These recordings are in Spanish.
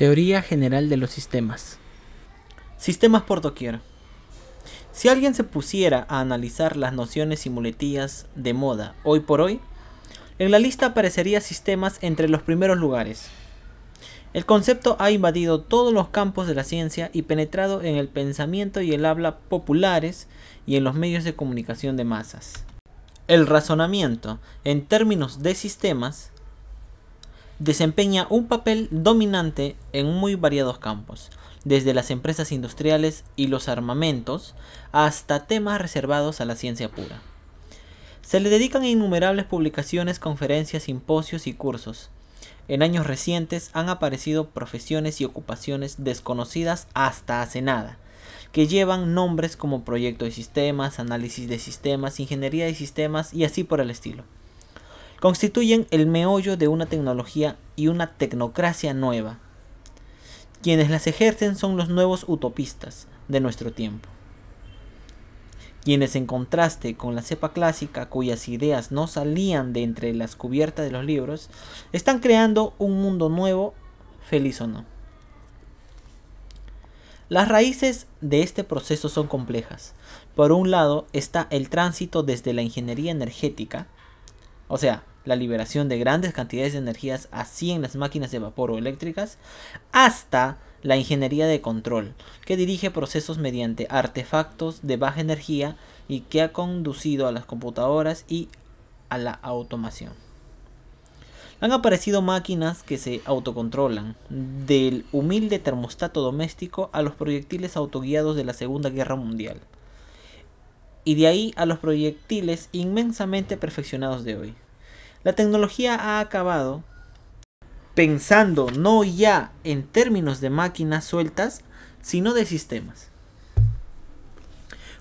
Teoría general de los sistemas. Sistemas por doquier. Si alguien se pusiera a analizar las nociones y muletillas de moda hoy por hoy, en la lista aparecería sistemas entre los primeros lugares. El concepto ha invadido todos los campos de la ciencia y penetrado en el pensamiento y el habla populares y en los medios de comunicación de masas. El razonamiento, en términos de sistemas, desempeña un papel dominante en muy variados campos, desde las empresas industriales y los armamentos hasta temas reservados a la ciencia pura. Se le dedican innumerables publicaciones, conferencias, simposios y cursos. En años recientes han aparecido profesiones y ocupaciones desconocidas hasta hace nada, que llevan nombres como proyecto de sistemas, análisis de sistemas, ingeniería de sistemas y así por el estilo constituyen el meollo de una tecnología y una tecnocracia nueva. Quienes las ejercen son los nuevos utopistas de nuestro tiempo. Quienes en contraste con la cepa clásica cuyas ideas no salían de entre las cubiertas de los libros, están creando un mundo nuevo, feliz o no. Las raíces de este proceso son complejas. Por un lado está el tránsito desde la ingeniería energética, o sea, la liberación de grandes cantidades de energías así en las máquinas de vapor o eléctricas, hasta la ingeniería de control, que dirige procesos mediante artefactos de baja energía y que ha conducido a las computadoras y a la automación. Han aparecido máquinas que se autocontrolan, del humilde termostato doméstico a los proyectiles autoguiados de la Segunda Guerra Mundial, y de ahí a los proyectiles inmensamente perfeccionados de hoy. La tecnología ha acabado pensando no ya en términos de máquinas sueltas, sino de sistemas.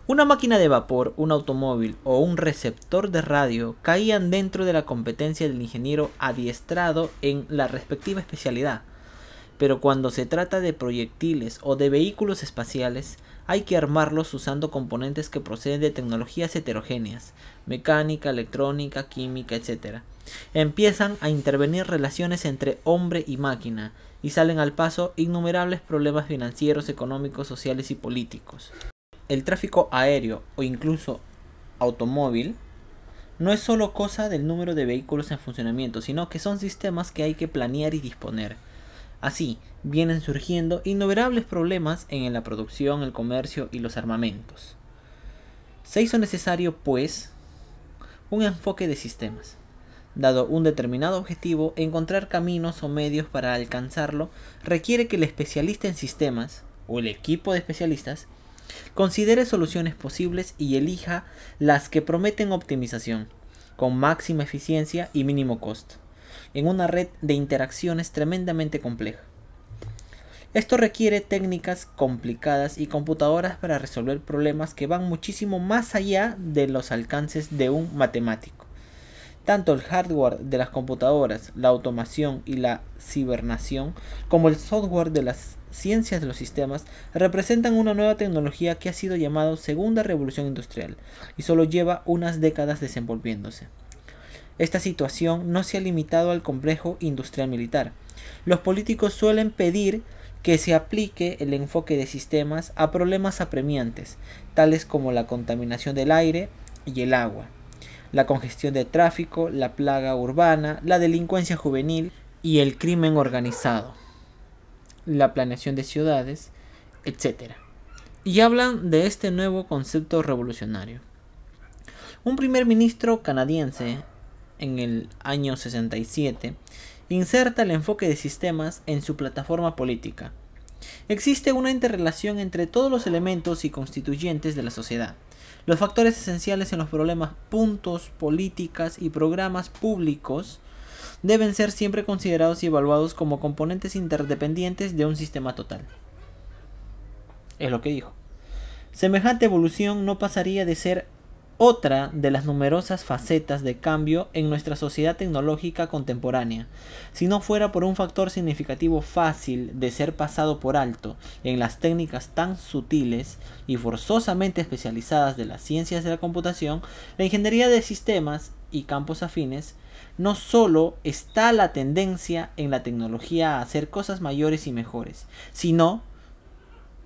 Una máquina de vapor, un automóvil o un receptor de radio caían dentro de la competencia del ingeniero adiestrado en la respectiva especialidad, pero cuando se trata de proyectiles o de vehículos espaciales, hay que armarlos usando componentes que proceden de tecnologías heterogéneas, mecánica, electrónica, química, etc. Empiezan a intervenir relaciones entre hombre y máquina, y salen al paso innumerables problemas financieros, económicos, sociales y políticos. El tráfico aéreo o incluso automóvil no es solo cosa del número de vehículos en funcionamiento, sino que son sistemas que hay que planear y disponer. Así, vienen surgiendo innumerables problemas en la producción, el comercio y los armamentos. Se hizo necesario, pues, un enfoque de sistemas. Dado un determinado objetivo, encontrar caminos o medios para alcanzarlo requiere que el especialista en sistemas, o el equipo de especialistas, considere soluciones posibles y elija las que prometen optimización, con máxima eficiencia y mínimo costo en una red de interacciones tremendamente compleja. Esto requiere técnicas complicadas y computadoras para resolver problemas que van muchísimo más allá de los alcances de un matemático. Tanto el hardware de las computadoras, la automación y la cibernación, como el software de las ciencias de los sistemas, representan una nueva tecnología que ha sido llamada Segunda Revolución Industrial y solo lleva unas décadas desenvolviéndose. Esta situación no se ha limitado al complejo industrial militar. Los políticos suelen pedir que se aplique el enfoque de sistemas a problemas apremiantes, tales como la contaminación del aire y el agua, la congestión de tráfico, la plaga urbana, la delincuencia juvenil y el crimen organizado, la planeación de ciudades, etc. Y hablan de este nuevo concepto revolucionario. Un primer ministro canadiense, en el año 67, inserta el enfoque de sistemas en su plataforma política. Existe una interrelación entre todos los elementos y constituyentes de la sociedad. Los factores esenciales en los problemas, puntos, políticas y programas públicos deben ser siempre considerados y evaluados como componentes interdependientes de un sistema total. Es lo que dijo. Semejante evolución no pasaría de ser otra de las numerosas facetas de cambio en nuestra sociedad tecnológica contemporánea. Si no fuera por un factor significativo fácil de ser pasado por alto en las técnicas tan sutiles y forzosamente especializadas de las ciencias de la computación, la ingeniería de sistemas y campos afines, no solo está la tendencia en la tecnología a hacer cosas mayores y mejores, sino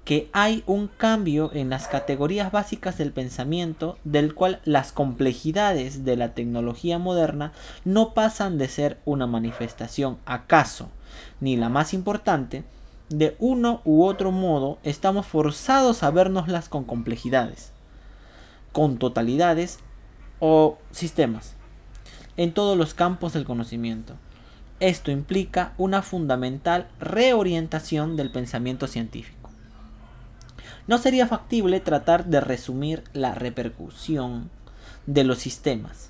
que hay un cambio en las categorías básicas del pensamiento, del cual las complejidades de la tecnología moderna no pasan de ser una manifestación acaso, ni la más importante, de uno u otro modo estamos forzados a vernoslas con complejidades, con totalidades o sistemas, en todos los campos del conocimiento. Esto implica una fundamental reorientación del pensamiento científico no sería factible tratar de resumir la repercusión de los sistemas,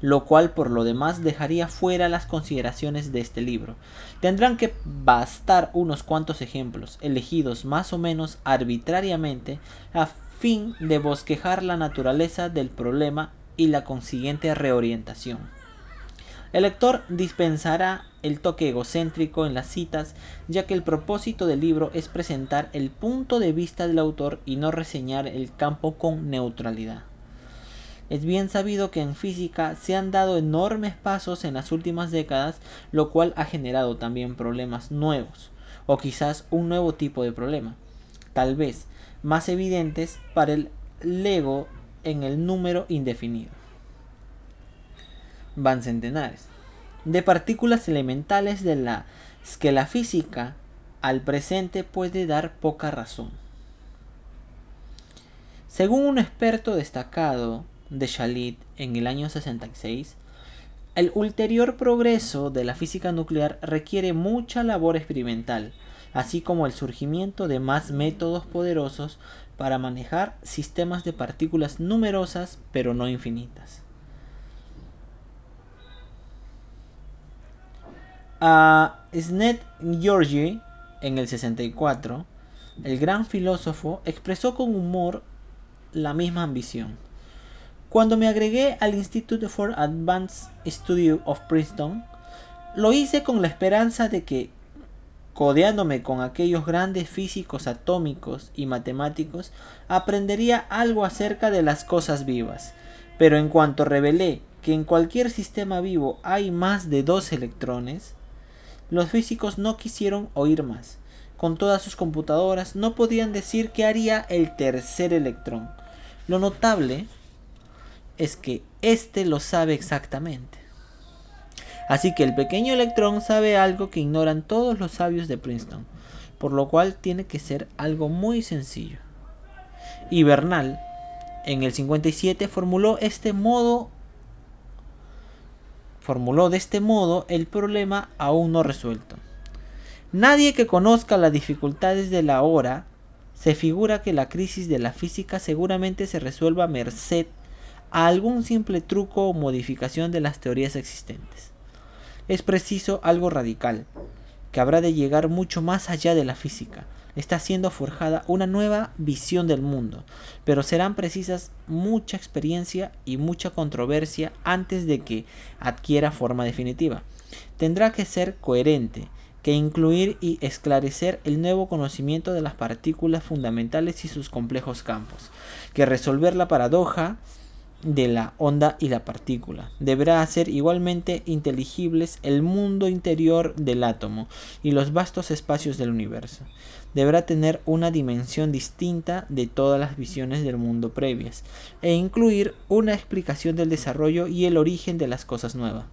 lo cual por lo demás dejaría fuera las consideraciones de este libro. Tendrán que bastar unos cuantos ejemplos, elegidos más o menos arbitrariamente, a fin de bosquejar la naturaleza del problema y la consiguiente reorientación. El lector dispensará el toque egocéntrico en las citas, ya que el propósito del libro es presentar el punto de vista del autor y no reseñar el campo con neutralidad. Es bien sabido que en física se han dado enormes pasos en las últimas décadas, lo cual ha generado también problemas nuevos, o quizás un nuevo tipo de problema, tal vez más evidentes para el lego en el número indefinido van centenares de partículas elementales de las que la física al presente puede dar poca razón. Según un experto destacado de Shalit en el año 66, el ulterior progreso de la física nuclear requiere mucha labor experimental, así como el surgimiento de más métodos poderosos para manejar sistemas de partículas numerosas pero no infinitas. A Snet Georgi, en el 64, el gran filósofo expresó con humor la misma ambición. Cuando me agregué al Institute for Advanced Study of Princeton, lo hice con la esperanza de que, codeándome con aquellos grandes físicos atómicos y matemáticos, aprendería algo acerca de las cosas vivas. Pero en cuanto revelé que en cualquier sistema vivo hay más de dos electrones, los físicos no quisieron oír más. Con todas sus computadoras no podían decir qué haría el tercer electrón. Lo notable es que éste lo sabe exactamente. Así que el pequeño electrón sabe algo que ignoran todos los sabios de Princeton, por lo cual tiene que ser algo muy sencillo. Y Bernal, en el 57, formuló este modo Formuló de este modo el problema aún no resuelto. Nadie que conozca las dificultades de la hora se figura que la crisis de la física seguramente se resuelva merced a algún simple truco o modificación de las teorías existentes. Es preciso algo radical, que habrá de llegar mucho más allá de la física, está siendo forjada una nueva visión del mundo, pero serán precisas mucha experiencia y mucha controversia antes de que adquiera forma definitiva. Tendrá que ser coherente, que incluir y esclarecer el nuevo conocimiento de las partículas fundamentales y sus complejos campos, que resolver la paradoja de la onda y la partícula. Deberá hacer igualmente inteligibles el mundo interior del átomo y los vastos espacios del universo deberá tener una dimensión distinta de todas las visiones del mundo previas, e incluir una explicación del desarrollo y el origen de las cosas nuevas.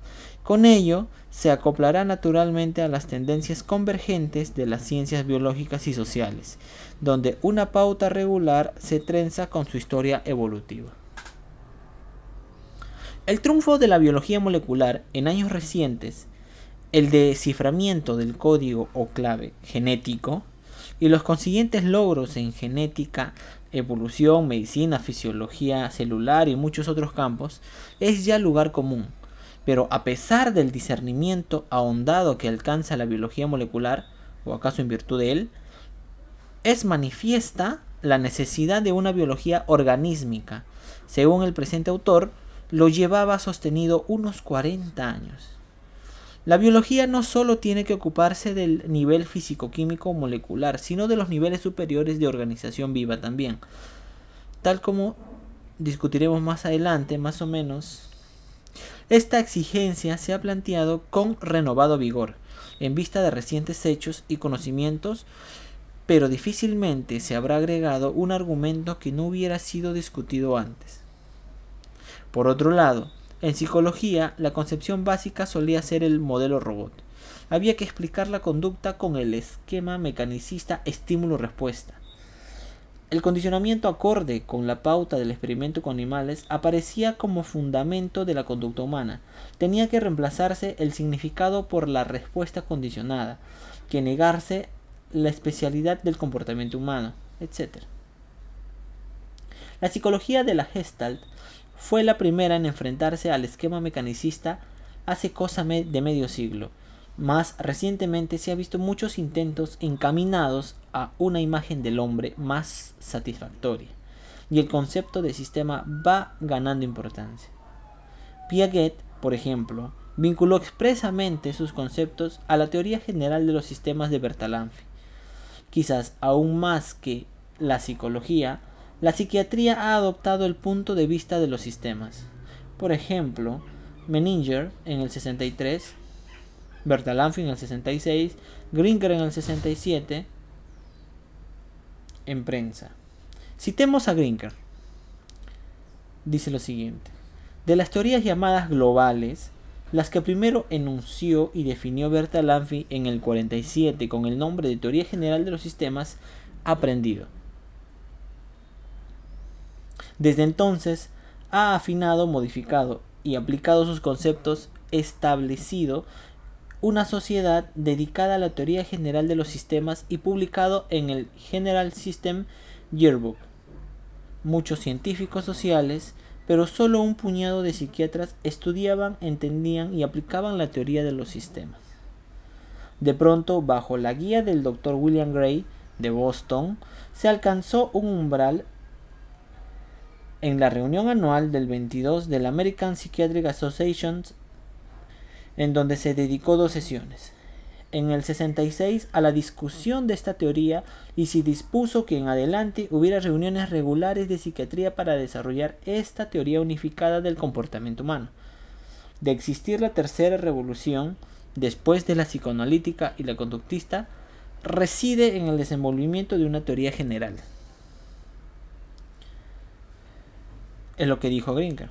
Con ello, se acoplará naturalmente a las tendencias convergentes de las ciencias biológicas y sociales, donde una pauta regular se trenza con su historia evolutiva. El triunfo de la biología molecular en años recientes, el desciframiento del código o clave genético, y los consiguientes logros en genética, evolución, medicina, fisiología celular y muchos otros campos, es ya lugar común. Pero a pesar del discernimiento ahondado que alcanza la biología molecular, o acaso en virtud de él, es manifiesta la necesidad de una biología organísmica. Según el presente autor, lo llevaba sostenido unos 40 años. La biología no solo tiene que ocuparse del nivel físico-químico molecular, sino de los niveles superiores de organización viva también. Tal como discutiremos más adelante, más o menos, esta exigencia se ha planteado con renovado vigor, en vista de recientes hechos y conocimientos, pero difícilmente se habrá agregado un argumento que no hubiera sido discutido antes. Por otro lado, en psicología, la concepción básica solía ser el modelo robot. Había que explicar la conducta con el esquema mecanicista estímulo-respuesta. El condicionamiento acorde con la pauta del experimento con animales aparecía como fundamento de la conducta humana. Tenía que reemplazarse el significado por la respuesta condicionada, que negarse la especialidad del comportamiento humano, etc. La psicología de la Gestalt fue la primera en enfrentarse al esquema mecanicista hace cosa de medio siglo. Más recientemente se ha visto muchos intentos encaminados a una imagen del hombre más satisfactoria, y el concepto de sistema va ganando importancia. Piaget, por ejemplo, vinculó expresamente sus conceptos a la teoría general de los sistemas de Bertalanffy. Quizás aún más que la psicología, la psiquiatría ha adoptado el punto de vista de los sistemas. Por ejemplo, Menninger en el 63, Bertalanffy en el 66, Grinker en el 67, en prensa. Citemos a Grinker. Dice lo siguiente. De las teorías llamadas globales, las que primero enunció y definió Bertalanffy en el 47 con el nombre de Teoría General de los Sistemas, aprendido. Desde entonces ha afinado, modificado y aplicado sus conceptos, establecido una sociedad dedicada a la teoría general de los sistemas y publicado en el General System Yearbook. Muchos científicos sociales, pero solo un puñado de psiquiatras estudiaban, entendían y aplicaban la teoría de los sistemas. De pronto, bajo la guía del doctor William Gray de Boston, se alcanzó un umbral en la reunión anual del 22 de la American Psychiatric Association, en donde se dedicó dos sesiones. En el 66 a la discusión de esta teoría y se dispuso que en adelante hubiera reuniones regulares de psiquiatría para desarrollar esta teoría unificada del comportamiento humano. De existir la tercera revolución, después de la psicoanalítica y la conductista, reside en el desenvolvimiento de una teoría general, es lo que dijo Grinker.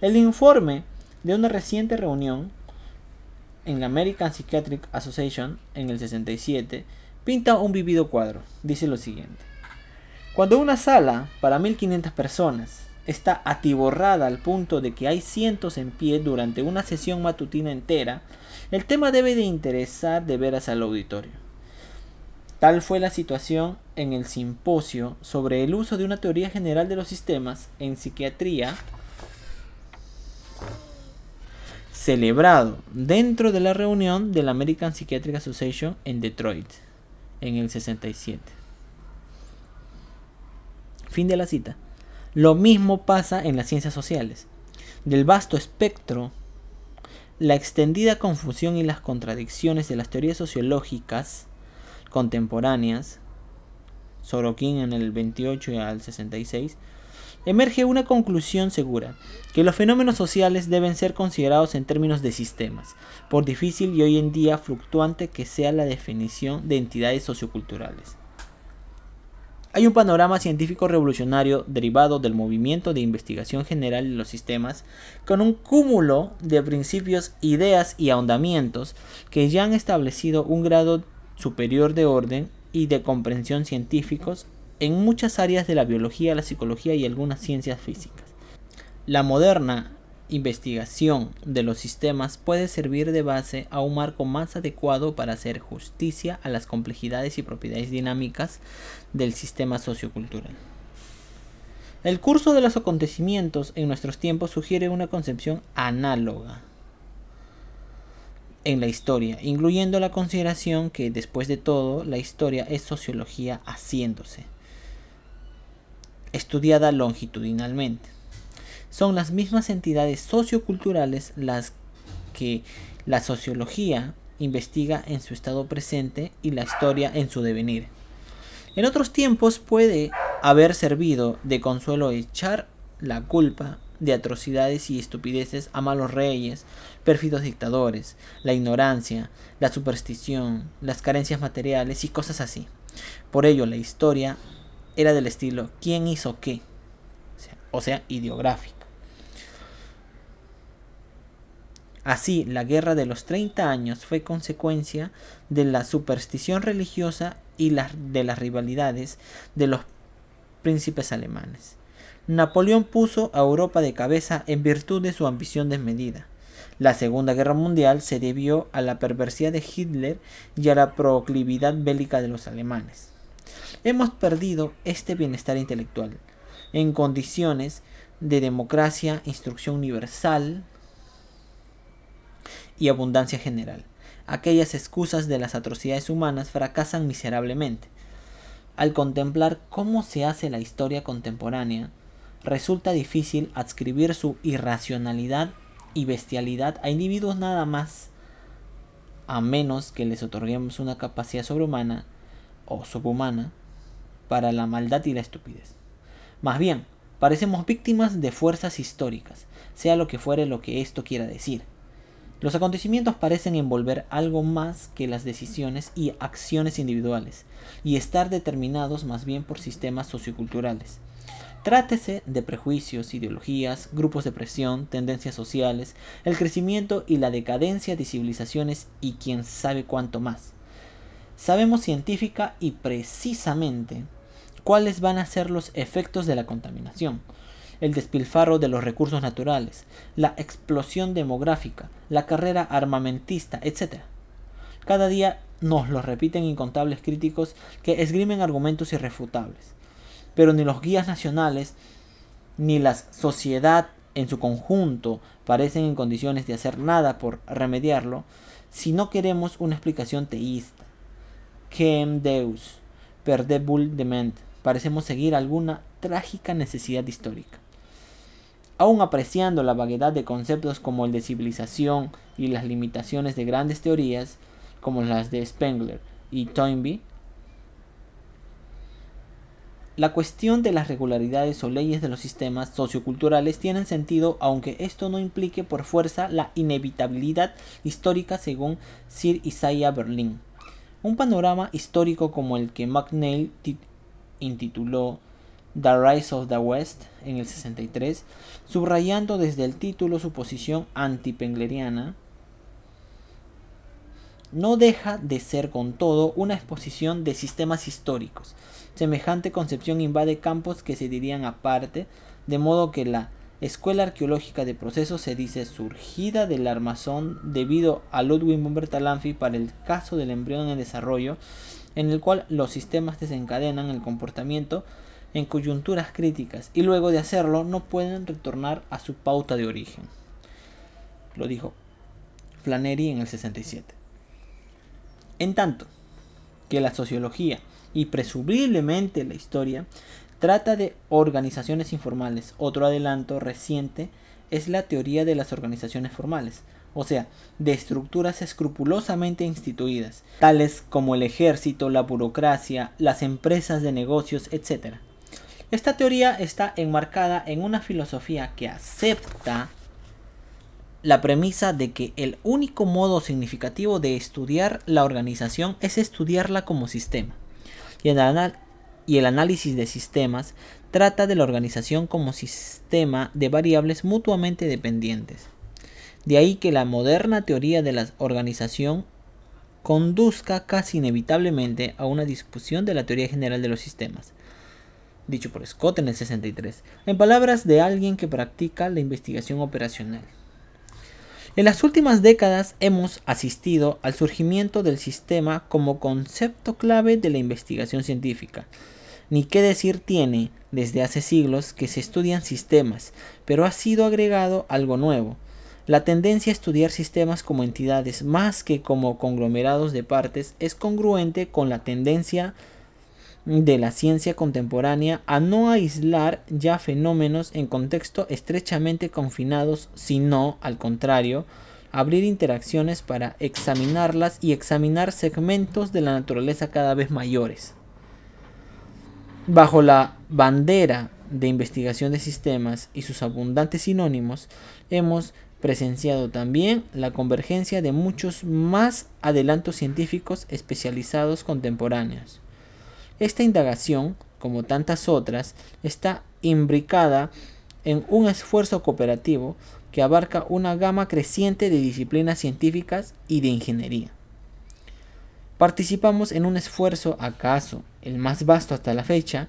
El informe de una reciente reunión en la American Psychiatric Association en el 67 pinta un vivido cuadro. Dice lo siguiente. Cuando una sala para 1500 personas está atiborrada al punto de que hay cientos en pie durante una sesión matutina entera, el tema debe de interesar de veras al auditorio. Tal fue la situación en el simposio sobre el uso de una teoría general de los sistemas en psiquiatría celebrado dentro de la reunión de la American Psychiatric Association en Detroit en el 67. Fin de la cita. Lo mismo pasa en las ciencias sociales. Del vasto espectro, la extendida confusión y las contradicciones de las teorías sociológicas contemporáneas Sorokin en el 28 y al 66, emerge una conclusión segura, que los fenómenos sociales deben ser considerados en términos de sistemas, por difícil y hoy en día fluctuante que sea la definición de entidades socioculturales. Hay un panorama científico revolucionario derivado del movimiento de investigación general en los sistemas, con un cúmulo de principios, ideas y ahondamientos que ya han establecido un grado superior de orden y de comprensión científicos en muchas áreas de la biología, la psicología y algunas ciencias físicas. La moderna investigación de los sistemas puede servir de base a un marco más adecuado para hacer justicia a las complejidades y propiedades dinámicas del sistema sociocultural. El curso de los acontecimientos en nuestros tiempos sugiere una concepción análoga en la historia, incluyendo la consideración que después de todo la historia es sociología haciéndose, estudiada longitudinalmente. Son las mismas entidades socioculturales las que la sociología investiga en su estado presente y la historia en su devenir. En otros tiempos puede haber servido de consuelo echar la culpa de atrocidades y estupideces a malos reyes, pérfidos dictadores, la ignorancia, la superstición, las carencias materiales y cosas así. Por ello, la historia era del estilo ¿quién hizo qué? O sea, ideográfico. Así, la guerra de los 30 años fue consecuencia de la superstición religiosa y de las rivalidades de los príncipes alemanes. Napoleón puso a Europa de cabeza en virtud de su ambición desmedida. La Segunda Guerra Mundial se debió a la perversidad de Hitler y a la proclividad bélica de los alemanes. Hemos perdido este bienestar intelectual en condiciones de democracia, instrucción universal y abundancia general. Aquellas excusas de las atrocidades humanas fracasan miserablemente. Al contemplar cómo se hace la historia contemporánea, resulta difícil adscribir su irracionalidad y bestialidad a individuos nada más, a menos que les otorguemos una capacidad sobrehumana o subhumana para la maldad y la estupidez. Más bien, parecemos víctimas de fuerzas históricas, sea lo que fuere lo que esto quiera decir. Los acontecimientos parecen envolver algo más que las decisiones y acciones individuales, y estar determinados más bien por sistemas socioculturales, Trátese de prejuicios, ideologías, grupos de presión, tendencias sociales, el crecimiento y la decadencia de civilizaciones y quién sabe cuánto más. Sabemos científica y precisamente cuáles van a ser los efectos de la contaminación, el despilfarro de los recursos naturales, la explosión demográfica, la carrera armamentista, etc. Cada día nos lo repiten incontables críticos que esgrimen argumentos irrefutables pero ni los guías nacionales ni la sociedad en su conjunto parecen en condiciones de hacer nada por remediarlo si no queremos una explicación teísta. Quem Deus, perdebul dement, parecemos seguir alguna trágica necesidad histórica. Aún apreciando la vaguedad de conceptos como el de civilización y las limitaciones de grandes teorías, como las de Spengler y Toynbee, la cuestión de las regularidades o leyes de los sistemas socioculturales tienen sentido aunque esto no implique por fuerza la inevitabilidad histórica según Sir Isaiah Berlin. Un panorama histórico como el que McNeil intituló The Rise of the West en el 63, subrayando desde el título su posición antipengleriana, no deja de ser con todo una exposición de sistemas históricos Semejante concepción invade campos que se dirían aparte, de modo que la escuela arqueológica de procesos se dice surgida del armazón debido a Ludwig von Bertalanffy para el caso del embrión en desarrollo, en el cual los sistemas desencadenan el comportamiento en coyunturas críticas y luego de hacerlo no pueden retornar a su pauta de origen. Lo dijo Flannery en el 67. En tanto que la sociología y presumiblemente la historia, trata de organizaciones informales. Otro adelanto reciente es la teoría de las organizaciones formales, o sea, de estructuras escrupulosamente instituidas, tales como el ejército, la burocracia, las empresas de negocios, etc. Esta teoría está enmarcada en una filosofía que acepta la premisa de que el único modo significativo de estudiar la organización es estudiarla como sistema y el, análisis de sistemas trata de la organización como sistema de variables mutuamente dependientes. De ahí que la moderna teoría de la organización conduzca casi inevitablemente a una discusión de la teoría general de los sistemas, dicho por Scott en el 63, en palabras de alguien que practica la investigación operacional. En las últimas décadas hemos asistido al surgimiento del sistema como concepto clave de la investigación científica. Ni qué decir tiene, desde hace siglos que se estudian sistemas, pero ha sido agregado algo nuevo, la tendencia a estudiar sistemas como entidades más que como conglomerados de partes es congruente con la tendencia de la ciencia contemporánea a no aislar ya fenómenos en contexto estrechamente confinados, sino, al contrario, abrir interacciones para examinarlas y examinar segmentos de la naturaleza cada vez mayores. Bajo la bandera de investigación de sistemas y sus abundantes sinónimos, hemos presenciado también la convergencia de muchos más adelantos científicos especializados contemporáneos esta indagación, como tantas otras, está imbricada en un esfuerzo cooperativo que abarca una gama creciente de disciplinas científicas y de ingeniería. Participamos en un esfuerzo, acaso el más vasto hasta la fecha,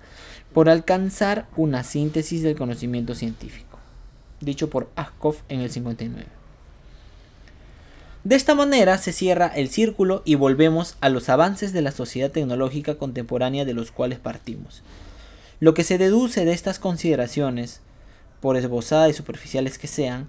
por alcanzar una síntesis del conocimiento científico, dicho por Ashkoff en el 59. De esta manera se cierra el círculo y volvemos a los avances de la sociedad tecnológica contemporánea de los cuales partimos. Lo que se deduce de estas consideraciones, por esbozadas y superficiales que sean,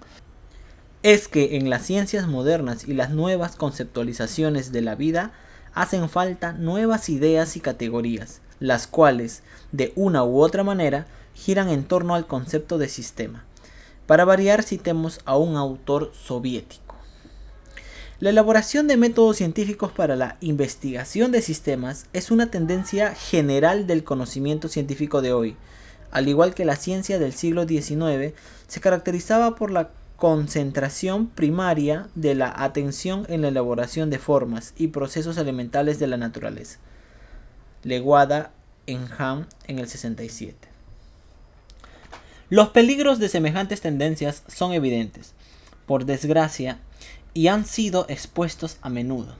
es que en las ciencias modernas y las nuevas conceptualizaciones de la vida hacen falta nuevas ideas y categorías, las cuales, de una u otra manera, giran en torno al concepto de sistema. Para variar citemos a un autor soviético. La elaboración de métodos científicos para la investigación de sistemas es una tendencia general del conocimiento científico de hoy. Al igual que la ciencia del siglo XIX, se caracterizaba por la concentración primaria de la atención en la elaboración de formas y procesos elementales de la naturaleza. Leguada en Ham en el 67. Los peligros de semejantes tendencias son evidentes. Por desgracia, y han sido expuestos a menudo.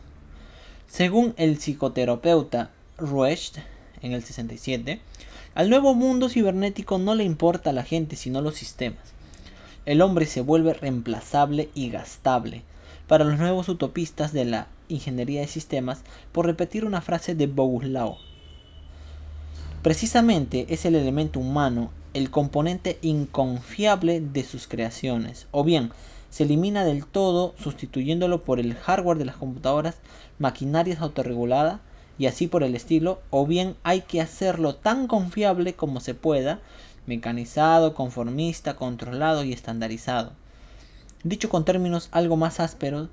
Según el psicoterapeuta Ruesch, en el 67, al nuevo mundo cibernético no le importa a la gente sino los sistemas. El hombre se vuelve reemplazable y gastable para los nuevos utopistas de la ingeniería de sistemas por repetir una frase de Boguslao. Precisamente es el elemento humano el componente inconfiable de sus creaciones, o bien se elimina del todo sustituyéndolo por el hardware de las computadoras, maquinarias autorregulada y así por el estilo, o bien hay que hacerlo tan confiable como se pueda, mecanizado, conformista, controlado y estandarizado. Dicho con términos algo más ásperos,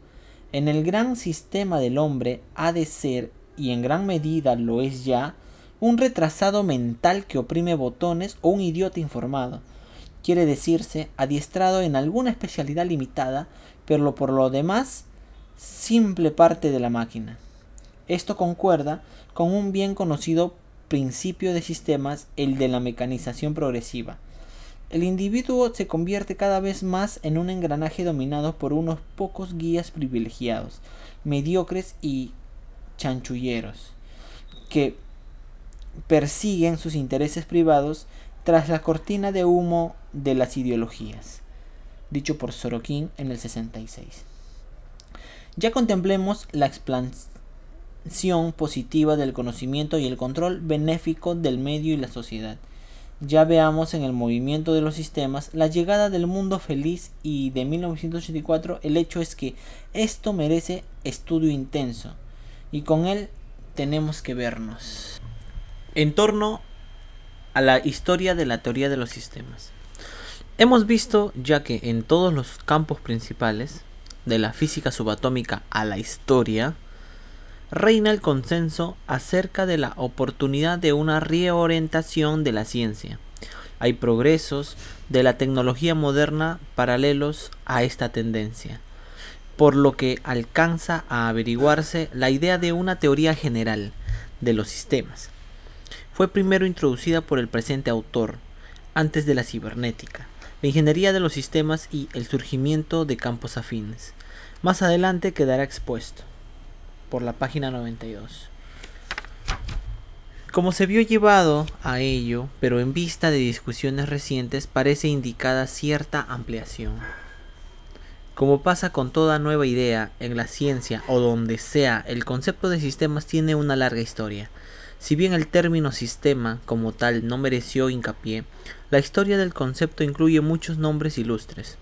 en el gran sistema del hombre ha de ser, y en gran medida lo es ya, un retrasado mental que oprime botones o un idiota informado quiere decirse adiestrado en alguna especialidad limitada, pero por lo demás simple parte de la máquina. Esto concuerda con un bien conocido principio de sistemas, el de la mecanización progresiva. El individuo se convierte cada vez más en un engranaje dominado por unos pocos guías privilegiados, mediocres y chanchulleros, que persiguen sus intereses privados tras la cortina de humo de las ideologías, dicho por Sorokin en el 66. Ya contemplemos la expansión positiva del conocimiento y el control benéfico del medio y la sociedad. Ya veamos en el movimiento de los sistemas la llegada del mundo feliz y de 1984 el hecho es que esto merece estudio intenso y con él tenemos que vernos. En torno a la historia de la teoría de los sistemas. Hemos visto ya que en todos los campos principales, de la física subatómica a la historia, reina el consenso acerca de la oportunidad de una reorientación de la ciencia. Hay progresos de la tecnología moderna paralelos a esta tendencia, por lo que alcanza a averiguarse la idea de una teoría general de los sistemas, fue primero introducida por el presente autor, antes de la cibernética, la ingeniería de los sistemas y el surgimiento de campos afines. Más adelante quedará expuesto por la página 92. Como se vio llevado a ello, pero en vista de discusiones recientes, parece indicada cierta ampliación. Como pasa con toda nueva idea en la ciencia o donde sea, el concepto de sistemas tiene una larga historia. Si bien el término sistema como tal no mereció hincapié, la historia del concepto incluye muchos nombres ilustres.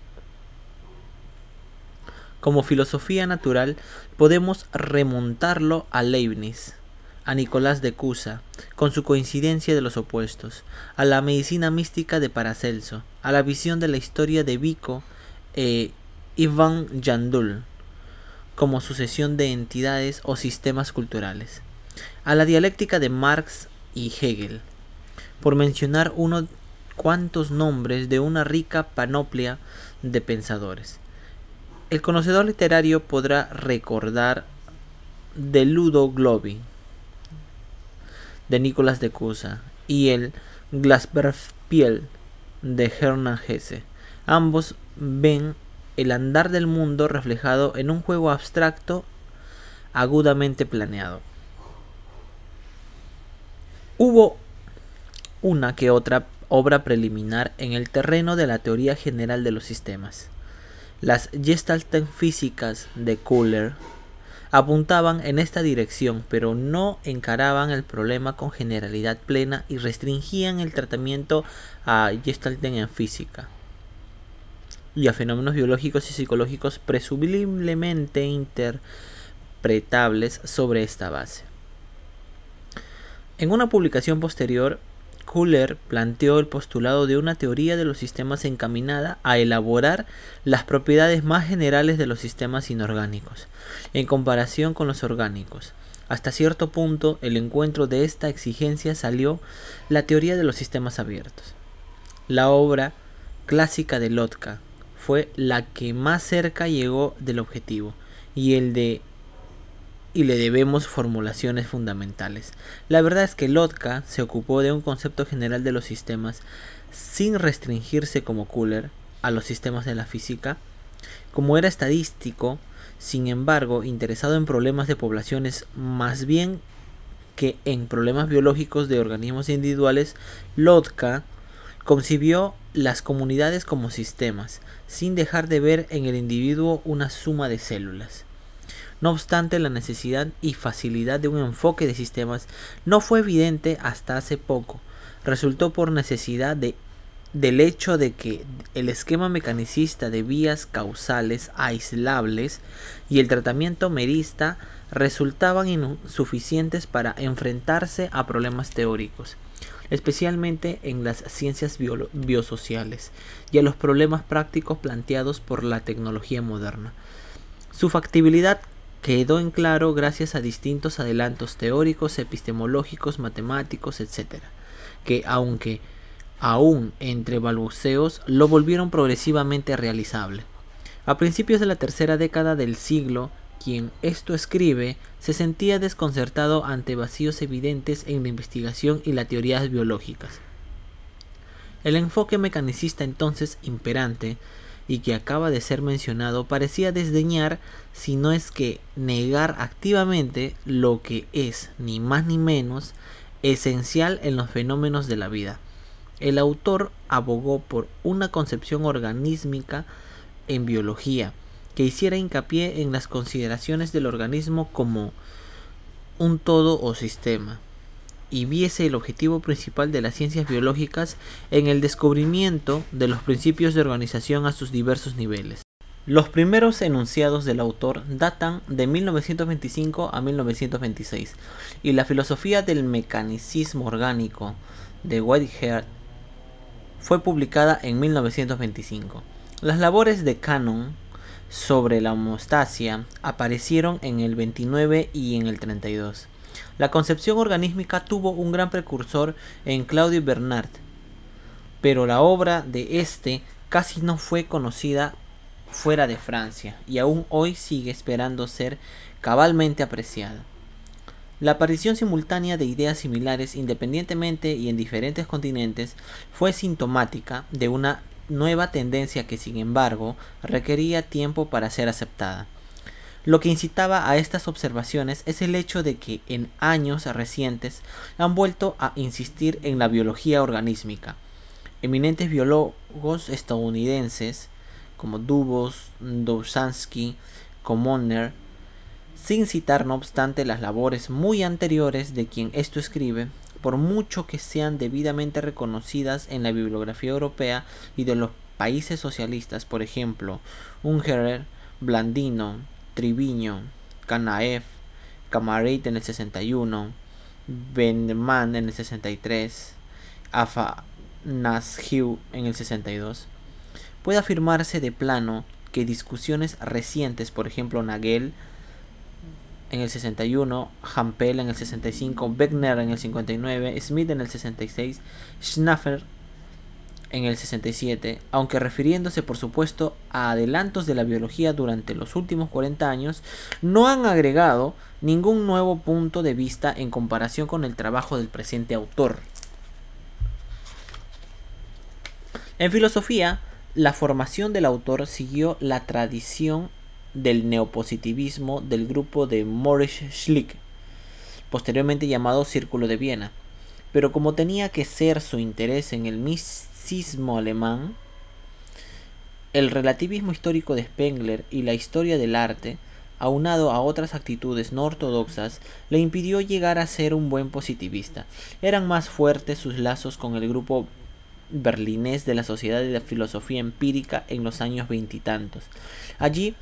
Como filosofía natural podemos remontarlo a Leibniz, a Nicolás de Cusa, con su coincidencia de los opuestos, a la medicina mística de Paracelso, a la visión de la historia de Vico e Ivan Yandul, como sucesión de entidades o sistemas culturales a la dialéctica de Marx y Hegel, por mencionar unos cuantos nombres de una rica panoplia de pensadores. El conocedor literario podrá recordar de Ludo Globi, de Nicolás de Cusa, y el Piel de Hermann Hesse. Ambos ven el andar del mundo reflejado en un juego abstracto agudamente planeado. Hubo una que otra obra preliminar en el terreno de la teoría general de los sistemas. Las gestalten físicas de Kohler apuntaban en esta dirección, pero no encaraban el problema con generalidad plena y restringían el tratamiento a gestalten en física y a fenómenos biológicos y psicológicos presumiblemente interpretables sobre esta base. En una publicación posterior, Kuller planteó el postulado de una teoría de los sistemas encaminada a elaborar las propiedades más generales de los sistemas inorgánicos, en comparación con los orgánicos. Hasta cierto punto, el encuentro de esta exigencia salió la teoría de los sistemas abiertos. La obra clásica de Lotka fue la que más cerca llegó del objetivo, y el de y le debemos formulaciones fundamentales. La verdad es que Lotka se ocupó de un concepto general de los sistemas sin restringirse como Cooler a los sistemas de la física. Como era estadístico, sin embargo, interesado en problemas de poblaciones más bien que en problemas biológicos de organismos individuales, Lotka concibió las comunidades como sistemas, sin dejar de ver en el individuo una suma de células. No obstante, la necesidad y facilidad de un enfoque de sistemas no fue evidente hasta hace poco. Resultó por necesidad de, del hecho de que el esquema mecanicista de vías causales aislables y el tratamiento merista resultaban insuficientes para enfrentarse a problemas teóricos especialmente en las ciencias biosociales y a los problemas prácticos planteados por la tecnología moderna. Su factibilidad quedó en claro gracias a distintos adelantos teóricos, epistemológicos, matemáticos, etc., que aunque aún entre balbuceos, lo volvieron progresivamente realizable. A principios de la tercera década del siglo, quien esto escribe se sentía desconcertado ante vacíos evidentes en la investigación y las teorías biológicas. El enfoque mecanicista entonces imperante y que acaba de ser mencionado parecía desdeñar, si no es que negar activamente lo que es, ni más ni menos, esencial en los fenómenos de la vida. El autor abogó por una concepción organísmica en biología, que hiciera hincapié en las consideraciones del organismo como un todo o sistema y viese el objetivo principal de las ciencias biológicas en el descubrimiento de los principios de organización a sus diversos niveles. Los primeros enunciados del autor datan de 1925 a 1926 y la filosofía del mecanicismo orgánico de Whitehead fue publicada en 1925. Las labores de Cannon sobre la homostasia aparecieron en el 29 y en el 32. La concepción organísmica tuvo un gran precursor en Claudio Bernard, pero la obra de este casi no fue conocida fuera de Francia y aún hoy sigue esperando ser cabalmente apreciada. La aparición simultánea de ideas similares independientemente y en diferentes continentes fue sintomática de una nueva tendencia que sin embargo requería tiempo para ser aceptada. Lo que incitaba a estas observaciones es el hecho de que en años recientes han vuelto a insistir en la biología organísmica. Eminentes biólogos estadounidenses como Dubos, Dobzhansky, Commoner, sin citar no obstante las labores muy anteriores de quien esto escribe, por mucho que sean debidamente reconocidas en la bibliografía europea y de los países socialistas, por ejemplo, Ungerer, Blandino, Triviño, Canaef, Camarit en el 61, Benman en el 63, Afa en el 62, puede afirmarse de plano que discusiones recientes, por ejemplo Nagel en el 61, Hampel en el 65, Wegner en el 59, Smith en el 66, Schnaffer en el 67, aunque refiriéndose por supuesto a adelantos de la biología durante los últimos 40 años, no han agregado ningún nuevo punto de vista en comparación con el trabajo del presente autor. En filosofía, la formación del autor siguió la tradición del neopositivismo del grupo de Moritz Schlick, posteriormente llamado Círculo de Viena, pero como tenía que ser su interés en el mis sismo alemán, el relativismo histórico de Spengler y la historia del arte, aunado a otras actitudes no ortodoxas, le impidió llegar a ser un buen positivista. Eran más fuertes sus lazos con el grupo berlinés de la Sociedad de la Filosofía Empírica en los años veintitantos. Allí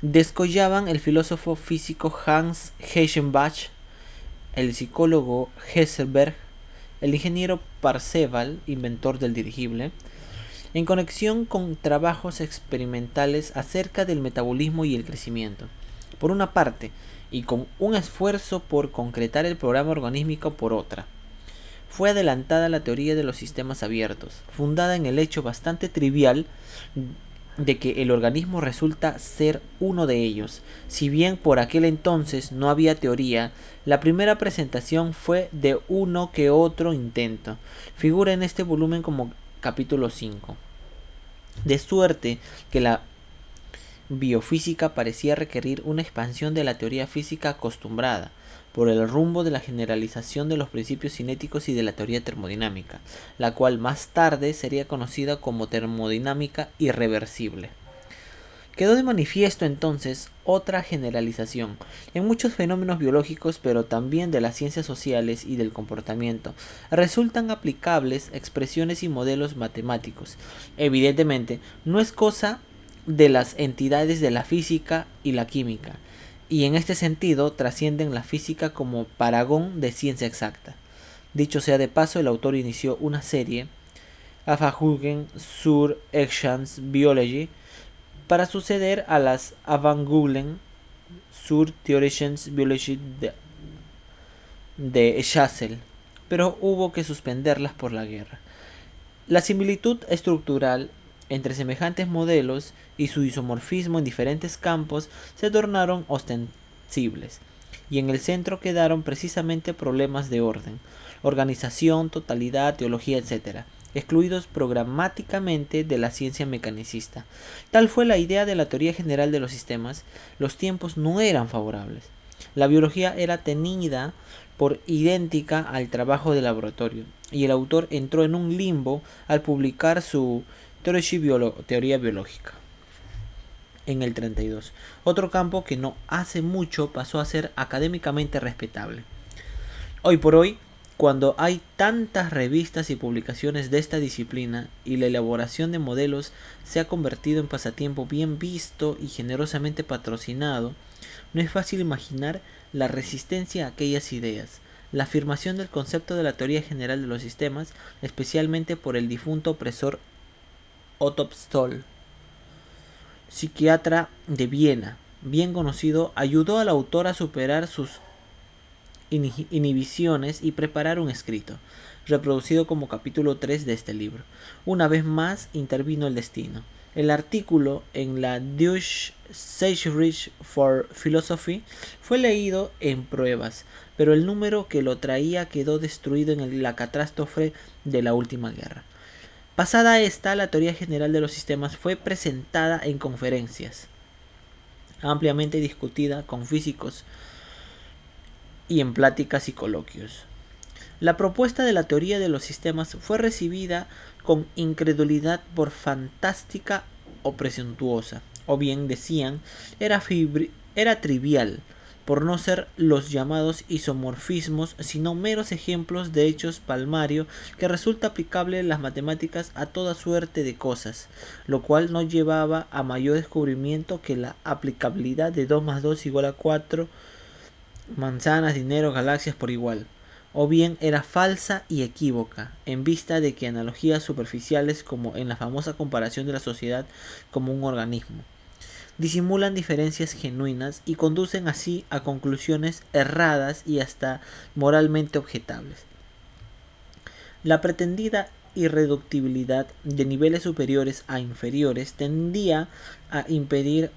descollaban el filósofo físico Hans Heisenbach, el psicólogo Hesselberg, el ingeniero Parseval, inventor del dirigible, en conexión con trabajos experimentales acerca del metabolismo y el crecimiento. Por una parte, y con un esfuerzo por concretar el programa organísmico por otra. Fue adelantada la teoría de los sistemas abiertos, fundada en el hecho bastante trivial de que el organismo resulta ser uno de ellos. Si bien por aquel entonces no había teoría, la primera presentación fue de uno que otro intento. Figura en este volumen como capítulo 5. De suerte que la biofísica parecía requerir una expansión de la teoría física acostumbrada por el rumbo de la generalización de los principios cinéticos y de la teoría termodinámica, la cual más tarde sería conocida como termodinámica irreversible. Quedó de manifiesto entonces otra generalización en muchos fenómenos biológicos, pero también de las ciencias sociales y del comportamiento. Resultan aplicables expresiones y modelos matemáticos. Evidentemente, no es cosa de las entidades de la física y la química, y en este sentido trascienden la física como paragón de ciencia exacta. Dicho sea de paso, el autor inició una serie, Afahugen sur Actions Biology, para suceder a las Avangulen sur Theoretischen Biology de, de Schassel, pero hubo que suspenderlas por la guerra. La similitud estructural entre semejantes modelos y su isomorfismo en diferentes campos se tornaron ostensibles, y en el centro quedaron precisamente problemas de orden, organización, totalidad, teología, etc., excluidos programáticamente de la ciencia mecanicista. Tal fue la idea de la teoría general de los sistemas, los tiempos no eran favorables. La biología era tenida por idéntica al trabajo de laboratorio, y el autor entró en un limbo al publicar su teoría biológica en el 32. Otro campo que no hace mucho pasó a ser académicamente respetable. Hoy por hoy, cuando hay tantas revistas y publicaciones de esta disciplina y la elaboración de modelos se ha convertido en pasatiempo bien visto y generosamente patrocinado, no es fácil imaginar la resistencia a aquellas ideas. La afirmación del concepto de la teoría general de los sistemas, especialmente por el difunto opresor Otto Stoll, psiquiatra de Viena, bien conocido, ayudó al autor a superar sus inhibiciones y preparar un escrito, reproducido como capítulo 3 de este libro. Una vez más intervino el destino. El artículo en la Deutsche Zeitschrift for Philosophy fue leído en pruebas, pero el número que lo traía quedó destruido en la catástrofe de la última guerra. Pasada esta, la teoría general de los sistemas fue presentada en conferencias, ampliamente discutida con físicos y en pláticas y coloquios. La propuesta de la teoría de los sistemas fue recibida con incredulidad por fantástica o presuntuosa, o bien decían, era, era trivial, por no ser los llamados isomorfismos, sino meros ejemplos de hechos palmario que resulta aplicable en las matemáticas a toda suerte de cosas, lo cual no llevaba a mayor descubrimiento que la aplicabilidad de 2 más 2 igual a 4 manzanas, dinero, galaxias por igual o bien era falsa y equívoca, en vista de que analogías superficiales como en la famosa comparación de la sociedad como un organismo disimulan diferencias genuinas y conducen así a conclusiones erradas y hasta moralmente objetables. La pretendida irreductibilidad de niveles superiores a inferiores tendía a impedir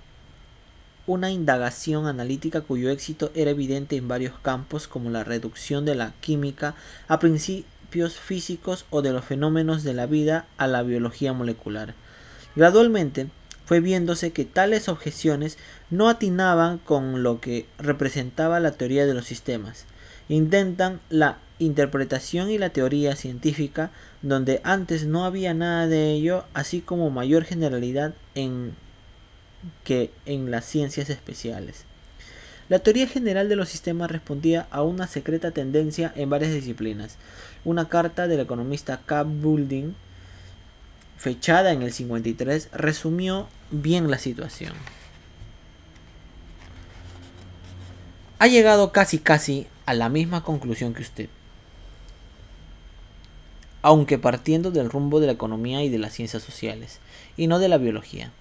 una indagación analítica cuyo éxito era evidente en varios campos como la reducción de la química a principios físicos o de los fenómenos de la vida a la biología molecular. Gradualmente, fue viéndose que tales objeciones no atinaban con lo que representaba la teoría de los sistemas. Intentan la interpretación y la teoría científica donde antes no había nada de ello, así como mayor generalidad en que en las ciencias especiales. La teoría general de los sistemas respondía a una secreta tendencia en varias disciplinas. Una carta del economista K. Boulding, fechada en el 53, resumió bien la situación. Ha llegado casi casi a la misma conclusión que usted. Aunque partiendo del rumbo de la economía y de las ciencias sociales, y no de la biología,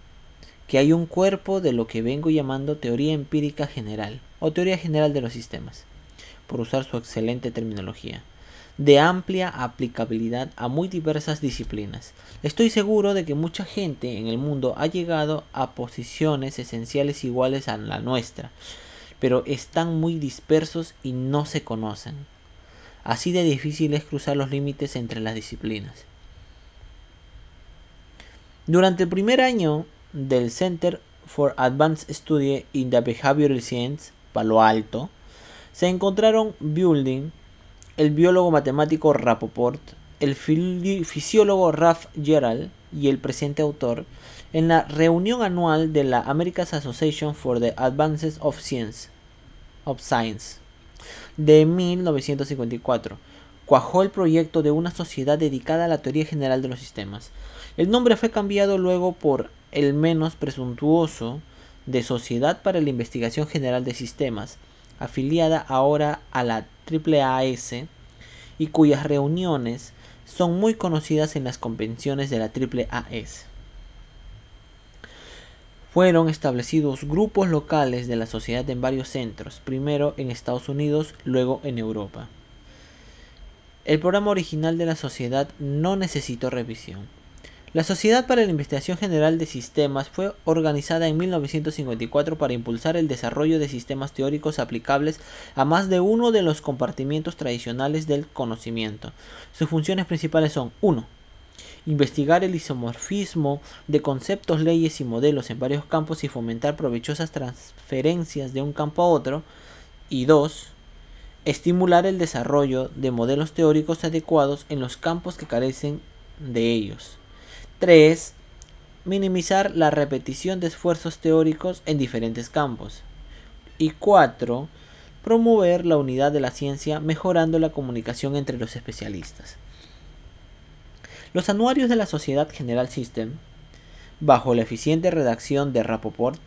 que hay un cuerpo de lo que vengo llamando teoría empírica general, o teoría general de los sistemas, por usar su excelente terminología de amplia aplicabilidad a muy diversas disciplinas. Estoy seguro de que mucha gente en el mundo ha llegado a posiciones esenciales iguales a la nuestra, pero están muy dispersos y no se conocen. Así de difícil es cruzar los límites entre las disciplinas. Durante el primer año del Center for Advanced Study in the Behavioral Science, Palo Alto, se encontraron Building, el biólogo matemático Rapoport, el fisiólogo Ralph Gerald y el presente autor en la reunión anual de la America's Association for the Advances of Science, of Science de 1954. Cuajó el proyecto de una sociedad dedicada a la teoría general de los sistemas. El nombre fue cambiado luego por el menos presuntuoso de Sociedad para la Investigación General de Sistemas, afiliada ahora a la AAAS y cuyas reuniones son muy conocidas en las convenciones de la AAAS. Fueron establecidos grupos locales de la sociedad en varios centros, primero en Estados Unidos, luego en Europa. El programa original de la sociedad no necesitó revisión. La Sociedad para la Investigación General de Sistemas fue organizada en 1954 para impulsar el desarrollo de sistemas teóricos aplicables a más de uno de los compartimientos tradicionales del conocimiento. Sus funciones principales son 1 investigar el isomorfismo de conceptos, leyes y modelos en varios campos y fomentar provechosas transferencias de un campo a otro. Y 2. Estimular el desarrollo de modelos teóricos adecuados en los campos que carecen de ellos. 3. Minimizar la repetición de esfuerzos teóricos en diferentes campos. Y 4. Promover la unidad de la ciencia mejorando la comunicación entre los especialistas. Los anuarios de la Sociedad General System, bajo la eficiente redacción de Rapoport,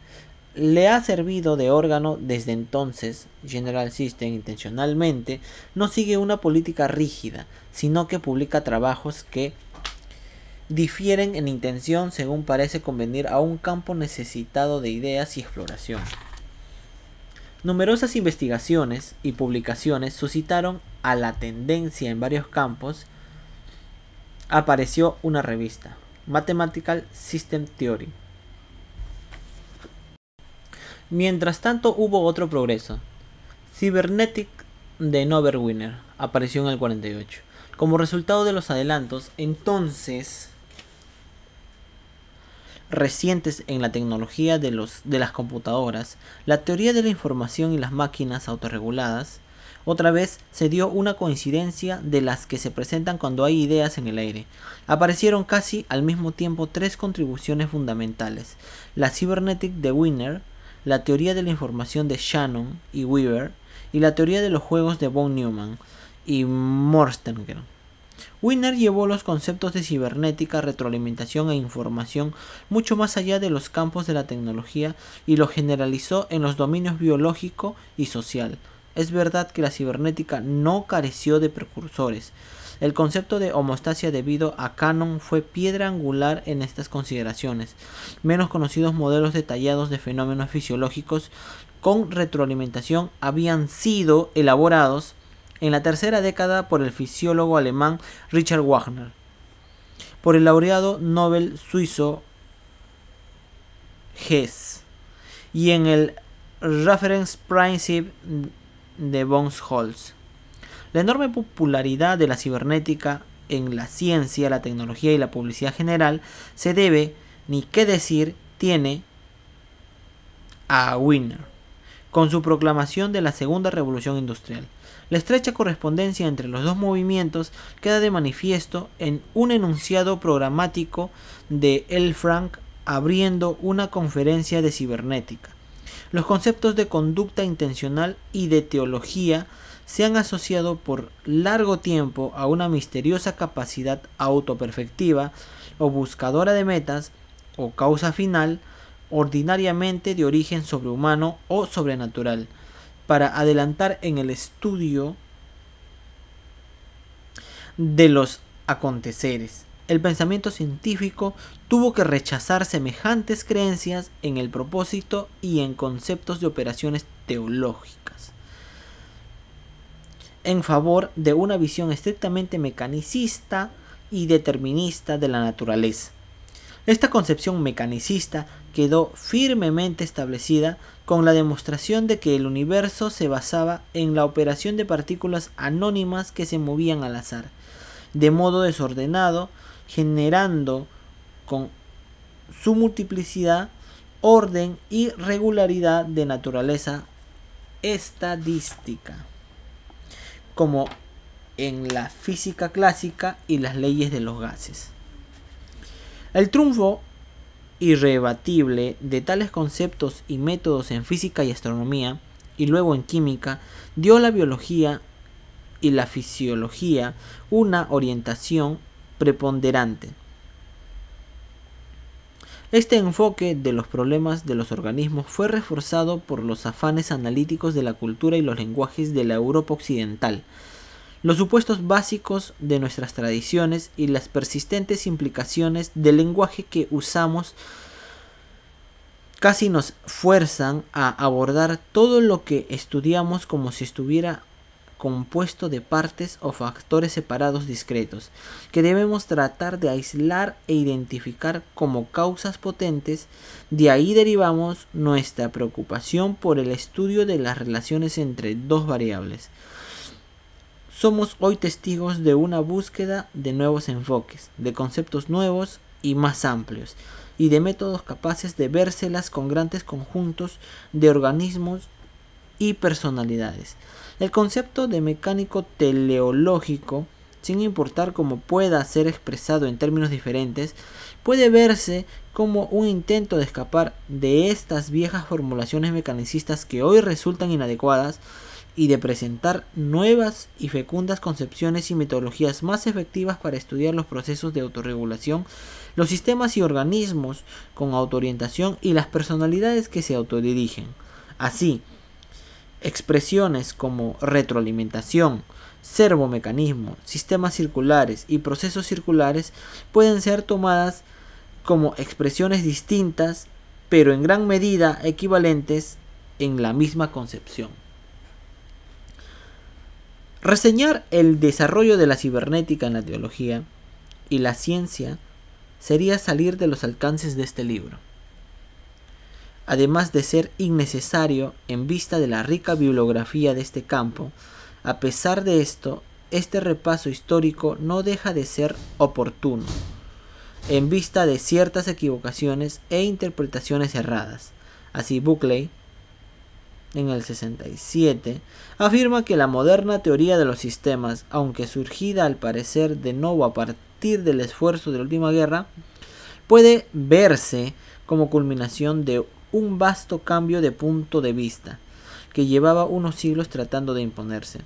le ha servido de órgano desde entonces. General System intencionalmente no sigue una política rígida, sino que publica trabajos que difieren en intención según parece convenir a un campo necesitado de ideas y exploración. Numerosas investigaciones y publicaciones suscitaron a la tendencia en varios campos. Apareció una revista, Mathematical System Theory. Mientras tanto hubo otro progreso. Cybernetic de Noverwinner apareció en el 48. Como resultado de los adelantos, entonces recientes en la tecnología de, los, de las computadoras, la teoría de la información y las máquinas autorreguladas, otra vez se dio una coincidencia de las que se presentan cuando hay ideas en el aire. Aparecieron casi al mismo tiempo tres contribuciones fundamentales, la Cybernetic de Wiener, la teoría de la información de Shannon y Weaver, y la teoría de los juegos de von Neumann y Morstengren. Winner llevó los conceptos de cibernética, retroalimentación e información mucho más allá de los campos de la tecnología y lo generalizó en los dominios biológico y social. Es verdad que la cibernética no careció de precursores. El concepto de homostasia debido a Canon fue piedra angular en estas consideraciones. Menos conocidos modelos detallados de fenómenos fisiológicos con retroalimentación habían sido elaborados en la tercera década por el fisiólogo alemán Richard Wagner, por el laureado Nobel suizo Hess y en el Reference Principle de von Holz, La enorme popularidad de la cibernética en la ciencia, la tecnología y la publicidad general se debe, ni qué decir, tiene a Wiener, con su proclamación de la segunda revolución industrial. La estrecha correspondencia entre los dos movimientos queda de manifiesto en un enunciado programático de L. Frank abriendo una conferencia de cibernética. Los conceptos de conducta intencional y de teología se han asociado por largo tiempo a una misteriosa capacidad autoperfectiva o buscadora de metas o causa final ordinariamente de origen sobrehumano o sobrenatural, para adelantar en el estudio de los aconteceres. El pensamiento científico tuvo que rechazar semejantes creencias en el propósito y en conceptos de operaciones teológicas, en favor de una visión estrictamente mecanicista y determinista de la naturaleza. Esta concepción mecanicista quedó firmemente establecida con la demostración de que el universo se basaba en la operación de partículas anónimas que se movían al azar, de modo desordenado, generando con su multiplicidad orden y regularidad de naturaleza estadística, como en la física clásica y las leyes de los gases. El triunfo irrebatible de tales conceptos y métodos en física y astronomía, y luego en química, dio a la biología y la fisiología una orientación preponderante. Este enfoque de los problemas de los organismos fue reforzado por los afanes analíticos de la cultura y los lenguajes de la Europa occidental, los supuestos básicos de nuestras tradiciones y las persistentes implicaciones del lenguaje que usamos casi nos fuerzan a abordar todo lo que estudiamos como si estuviera compuesto de partes o factores separados discretos, que debemos tratar de aislar e identificar como causas potentes, de ahí derivamos nuestra preocupación por el estudio de las relaciones entre dos variables somos hoy testigos de una búsqueda de nuevos enfoques, de conceptos nuevos y más amplios, y de métodos capaces de vérselas con grandes conjuntos de organismos y personalidades. El concepto de mecánico teleológico, sin importar cómo pueda ser expresado en términos diferentes, puede verse como un intento de escapar de estas viejas formulaciones mecanicistas que hoy resultan inadecuadas y de presentar nuevas y fecundas concepciones y metodologías más efectivas para estudiar los procesos de autorregulación, los sistemas y organismos con autoorientación y las personalidades que se autodirigen. Así, expresiones como retroalimentación, servomecanismo, sistemas circulares y procesos circulares pueden ser tomadas como expresiones distintas, pero en gran medida equivalentes en la misma concepción. Reseñar el desarrollo de la cibernética en la teología y la ciencia sería salir de los alcances de este libro, además de ser innecesario en vista de la rica bibliografía de este campo, a pesar de esto, este repaso histórico no deja de ser oportuno, en vista de ciertas equivocaciones e interpretaciones erradas. Así Buckley en el 67, afirma que la moderna teoría de los sistemas, aunque surgida al parecer de nuevo a partir del esfuerzo de la última guerra, puede verse como culminación de un vasto cambio de punto de vista, que llevaba unos siglos tratando de imponerse.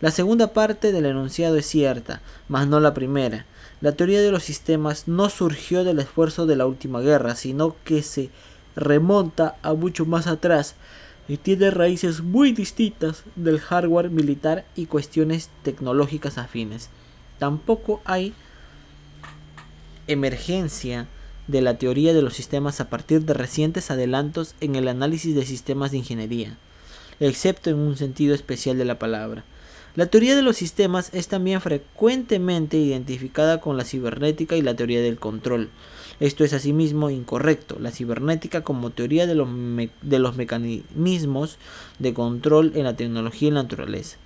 La segunda parte del enunciado es cierta, mas no la primera. La teoría de los sistemas no surgió del esfuerzo de la última guerra, sino que se remonta a mucho más atrás, y tiene raíces muy distintas del hardware militar y cuestiones tecnológicas afines. Tampoco hay emergencia de la teoría de los sistemas a partir de recientes adelantos en el análisis de sistemas de ingeniería, excepto en un sentido especial de la palabra. La teoría de los sistemas es también frecuentemente identificada con la cibernética y la teoría del control, esto es asimismo incorrecto. La cibernética como teoría de los, mecanismos de control en la tecnología y la naturaleza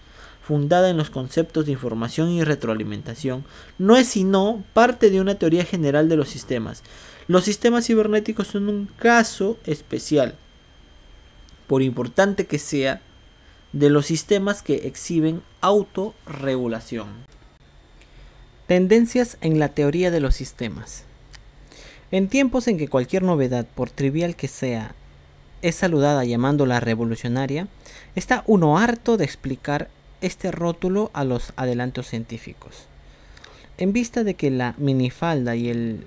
fundada en los conceptos de información y retroalimentación, no es sino parte de una teoría general de los sistemas. Los sistemas cibernéticos son un caso especial, por importante que sea, de los sistemas que exhiben autorregulación. Tendencias en la teoría de los sistemas. En tiempos en que cualquier novedad, por trivial que sea, es saludada llamándola revolucionaria, está uno harto de explicar este rótulo a los adelantos científicos. En vista de que la minifalda y el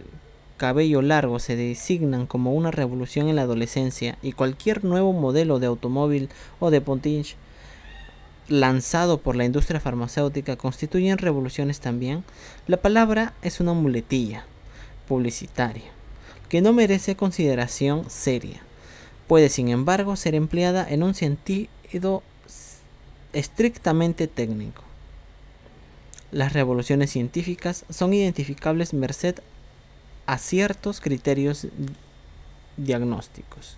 cabello largo se designan como una revolución en la adolescencia y cualquier nuevo modelo de automóvil o de pontiche lanzado por la industria farmacéutica constituyen revoluciones también, la palabra es una muletilla publicitaria que no merece consideración seria. Puede, sin embargo, ser empleada en un sentido estrictamente técnico. Las revoluciones científicas son identificables merced a ciertos criterios diagnósticos.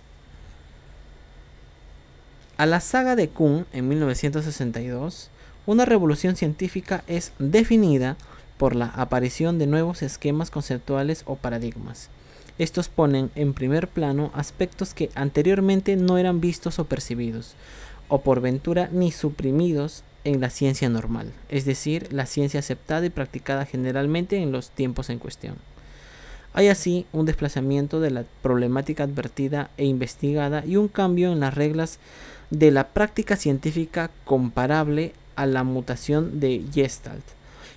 A la saga de Kuhn en 1962, una revolución científica es definida por la aparición de nuevos esquemas conceptuales o paradigmas, estos ponen en primer plano aspectos que anteriormente no eran vistos o percibidos, o por ventura ni suprimidos en la ciencia normal, es decir, la ciencia aceptada y practicada generalmente en los tiempos en cuestión. Hay así un desplazamiento de la problemática advertida e investigada y un cambio en las reglas de la práctica científica comparable a la mutación de Gestalt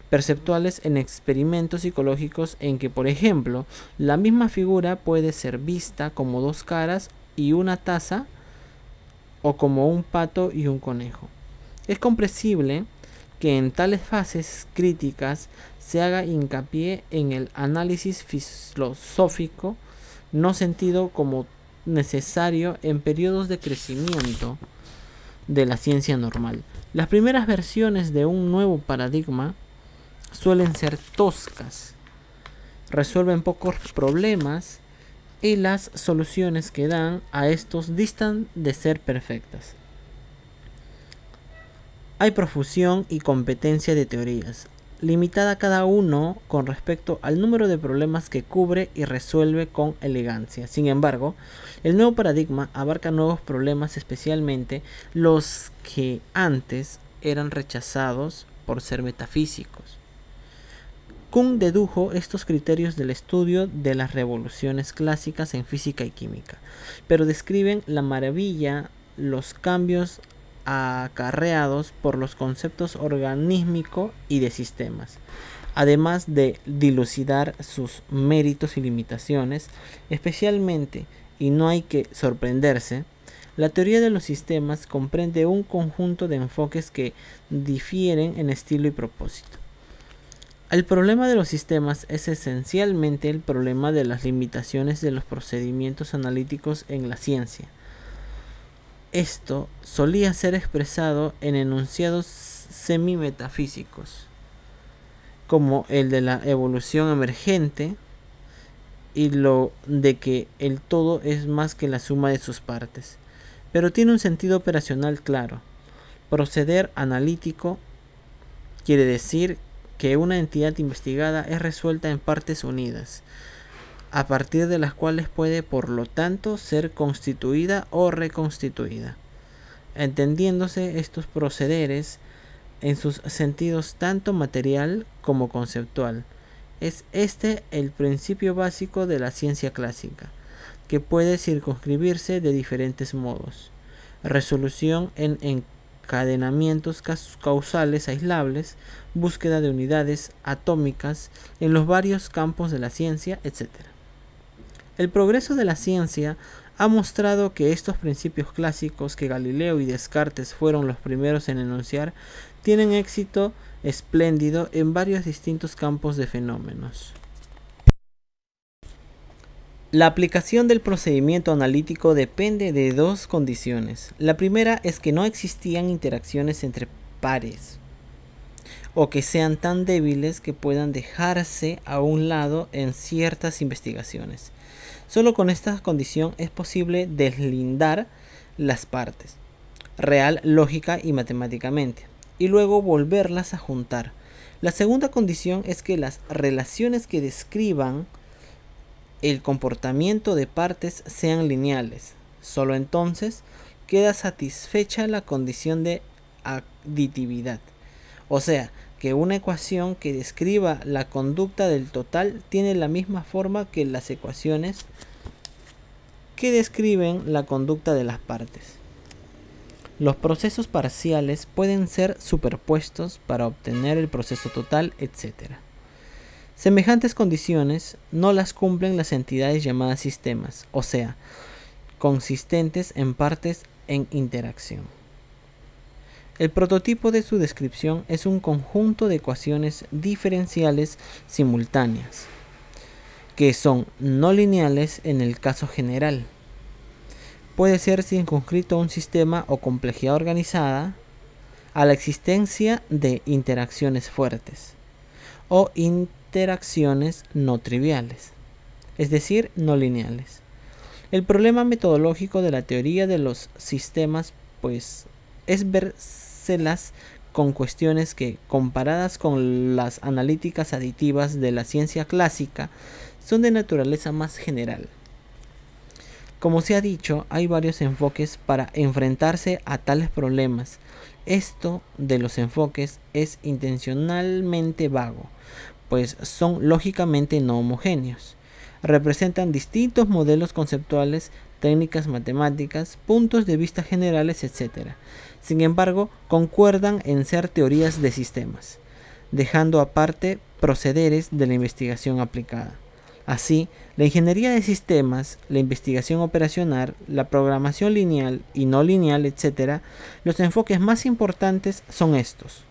perceptuales en experimentos psicológicos en que, por ejemplo, la misma figura puede ser vista como dos caras y una taza o como un pato y un conejo. Es comprensible que en tales fases críticas se haga hincapié en el análisis filosófico no sentido como necesario en periodos de crecimiento de la ciencia normal. Las primeras versiones de un nuevo paradigma suelen ser toscas, resuelven pocos problemas y las soluciones que dan a estos distan de ser perfectas. Hay profusión y competencia de teorías, limitada cada uno con respecto al número de problemas que cubre y resuelve con elegancia. Sin embargo, el nuevo paradigma abarca nuevos problemas, especialmente los que antes eran rechazados por ser metafísicos. Kuhn dedujo estos criterios del estudio de las revoluciones clásicas en física y química, pero describen la maravilla, los cambios acarreados por los conceptos organísmico y de sistemas. Además de dilucidar sus méritos y limitaciones, especialmente, y no hay que sorprenderse, la teoría de los sistemas comprende un conjunto de enfoques que difieren en estilo y propósito. El problema de los sistemas es esencialmente el problema de las limitaciones de los procedimientos analíticos en la ciencia. Esto solía ser expresado en enunciados semi-metafísicos, como el de la evolución emergente y lo de que el todo es más que la suma de sus partes, pero tiene un sentido operacional claro. Proceder analítico quiere decir que una entidad investigada es resuelta en partes unidas, a partir de las cuales puede, por lo tanto, ser constituida o reconstituida, entendiéndose estos procederes en sus sentidos tanto material como conceptual. Es este el principio básico de la ciencia clásica, que puede circunscribirse de diferentes modos. Resolución en, en encadenamientos causales aislables, búsqueda de unidades atómicas en los varios campos de la ciencia, etc. El progreso de la ciencia ha mostrado que estos principios clásicos que Galileo y Descartes fueron los primeros en enunciar tienen éxito espléndido en varios distintos campos de fenómenos. La aplicación del procedimiento analítico depende de dos condiciones. La primera es que no existían interacciones entre pares o que sean tan débiles que puedan dejarse a un lado en ciertas investigaciones. Solo con esta condición es posible deslindar las partes, real, lógica y matemáticamente, y luego volverlas a juntar. La segunda condición es que las relaciones que describan el comportamiento de partes sean lineales. Solo entonces queda satisfecha la condición de aditividad. O sea, que una ecuación que describa la conducta del total tiene la misma forma que las ecuaciones que describen la conducta de las partes. Los procesos parciales pueden ser superpuestos para obtener el proceso total, etc. Semejantes condiciones no las cumplen las entidades llamadas sistemas, o sea, consistentes en partes en interacción. El prototipo de su descripción es un conjunto de ecuaciones diferenciales simultáneas, que son no lineales en el caso general. Puede ser circunscrito a un sistema o complejidad organizada a la existencia de interacciones fuertes o interacciones interacciones no triviales, es decir, no lineales. El problema metodológico de la teoría de los sistemas pues es verselas con cuestiones que, comparadas con las analíticas aditivas de la ciencia clásica, son de naturaleza más general. Como se ha dicho, hay varios enfoques para enfrentarse a tales problemas. Esto de los enfoques es intencionalmente vago, pues son lógicamente no homogéneos. Representan distintos modelos conceptuales, técnicas matemáticas, puntos de vista generales, etc. Sin embargo, concuerdan en ser teorías de sistemas, dejando aparte procederes de la investigación aplicada. Así, la ingeniería de sistemas, la investigación operacional, la programación lineal y no lineal, etc., los enfoques más importantes son estos.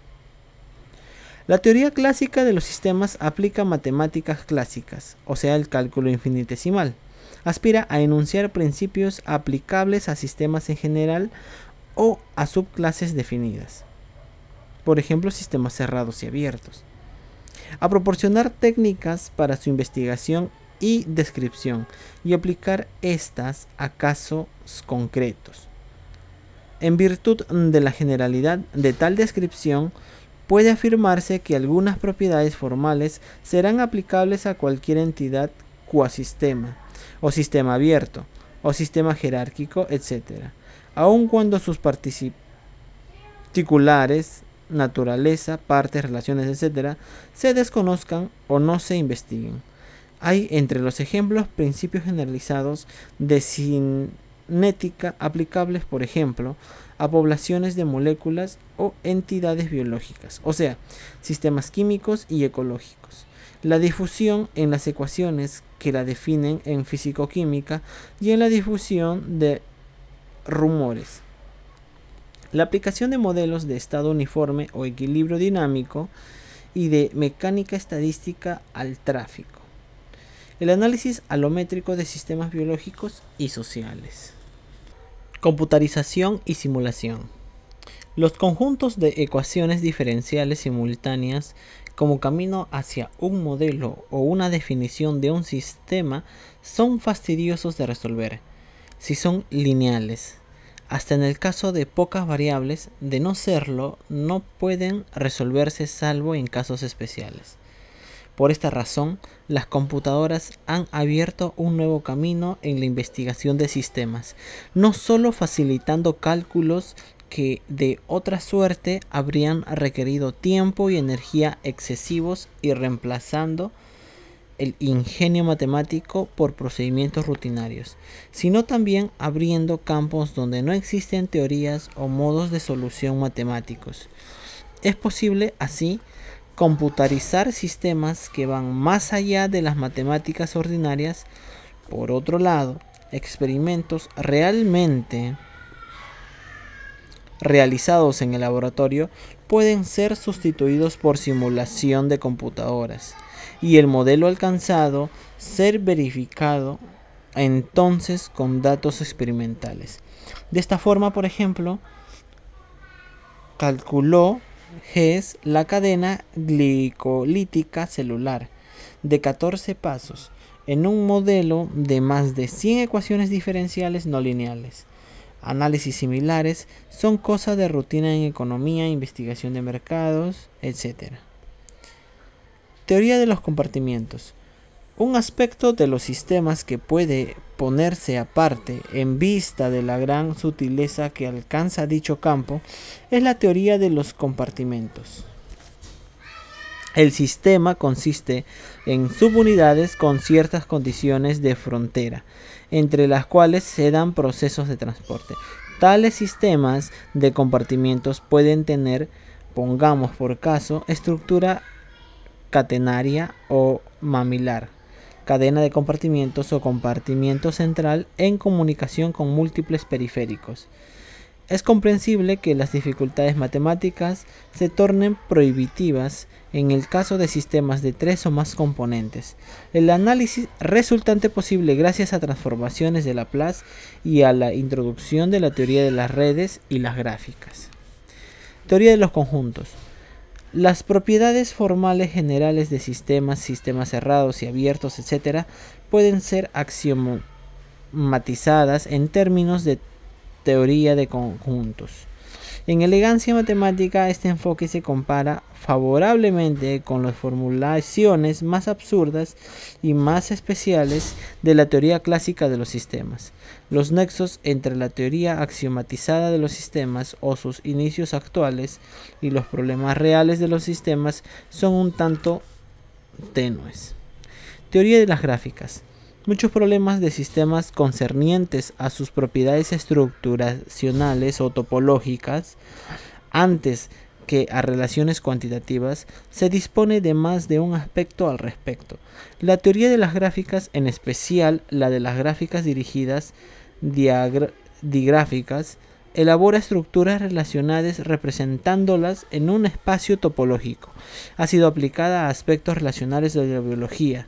La teoría clásica de los sistemas aplica matemáticas clásicas, o sea, el cálculo infinitesimal. Aspira a enunciar principios aplicables a sistemas en general o a subclases definidas. Por ejemplo, sistemas cerrados y abiertos. A proporcionar técnicas para su investigación y descripción y aplicar estas a casos concretos. En virtud de la generalidad de tal descripción puede afirmarse que algunas propiedades formales serán aplicables a cualquier entidad cuasistema, o sistema abierto, o sistema jerárquico, etc., aun cuando sus particulares, naturaleza, partes, relaciones, etc., se desconozcan o no se investiguen. Hay entre los ejemplos principios generalizados de cinética aplicables, por ejemplo, a poblaciones de moléculas o entidades biológicas, o sea, sistemas químicos y ecológicos. La difusión en las ecuaciones que la definen en físicoquímica y en la difusión de rumores. La aplicación de modelos de estado uniforme o equilibrio dinámico y de mecánica estadística al tráfico. El análisis alométrico de sistemas biológicos y sociales. Computarización y simulación. Los conjuntos de ecuaciones diferenciales simultáneas como camino hacia un modelo o una definición de un sistema son fastidiosos de resolver, si son lineales. Hasta en el caso de pocas variables, de no serlo, no pueden resolverse salvo en casos especiales. Por esta razón, las computadoras han abierto un nuevo camino en la investigación de sistemas, no solo facilitando cálculos que de otra suerte habrían requerido tiempo y energía excesivos y reemplazando el ingenio matemático por procedimientos rutinarios, sino también abriendo campos donde no existen teorías o modos de solución matemáticos. Es posible así computarizar sistemas que van más allá de las matemáticas ordinarias. Por otro lado, experimentos realmente realizados en el laboratorio pueden ser sustituidos por simulación de computadoras y el modelo alcanzado ser verificado entonces con datos experimentales. De esta forma, por ejemplo, calculó es la cadena glicolítica celular de 14 pasos en un modelo de más de 100 ecuaciones diferenciales no lineales. Análisis similares son cosa de rutina en economía, investigación de mercados, etc. Teoría de los compartimientos. Un aspecto de los sistemas que puede ponerse aparte en vista de la gran sutileza que alcanza dicho campo es la teoría de los compartimentos. El sistema consiste en subunidades con ciertas condiciones de frontera, entre las cuales se dan procesos de transporte. Tales sistemas de compartimientos pueden tener, pongamos por caso, estructura catenaria o mamilar, cadena de compartimientos o compartimiento central en comunicación con múltiples periféricos. Es comprensible que las dificultades matemáticas se tornen prohibitivas en el caso de sistemas de tres o más componentes. El análisis resultante posible gracias a transformaciones de Laplace y a la introducción de la teoría de las redes y las gráficas. Teoría de los conjuntos. Las propiedades formales generales de sistemas, sistemas cerrados y abiertos, etc., pueden ser axiomatizadas en términos de teoría de conjuntos. En elegancia matemática, este enfoque se compara favorablemente con las formulaciones más absurdas y más especiales de la teoría clásica de los sistemas los nexos entre la teoría axiomatizada de los sistemas o sus inicios actuales y los problemas reales de los sistemas son un tanto tenues. Teoría de las gráficas. Muchos problemas de sistemas concernientes a sus propiedades estructuracionales o topológicas antes que a relaciones cuantitativas se dispone de más de un aspecto al respecto. La teoría de las gráficas, en especial la de las gráficas dirigidas digráficas, elabora estructuras relacionadas representándolas en un espacio topológico. Ha sido aplicada a aspectos relacionales de la biología.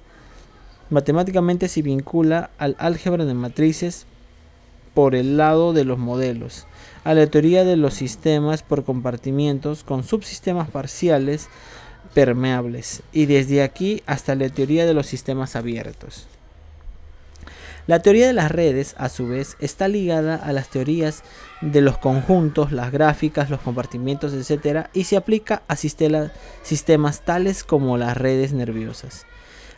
Matemáticamente se vincula al álgebra de matrices por el lado de los modelos a la teoría de los sistemas por compartimientos con subsistemas parciales permeables y desde aquí hasta la teoría de los sistemas abiertos. La teoría de las redes, a su vez, está ligada a las teorías de los conjuntos, las gráficas, los compartimientos, etc. y se aplica a sistemas tales como las redes nerviosas.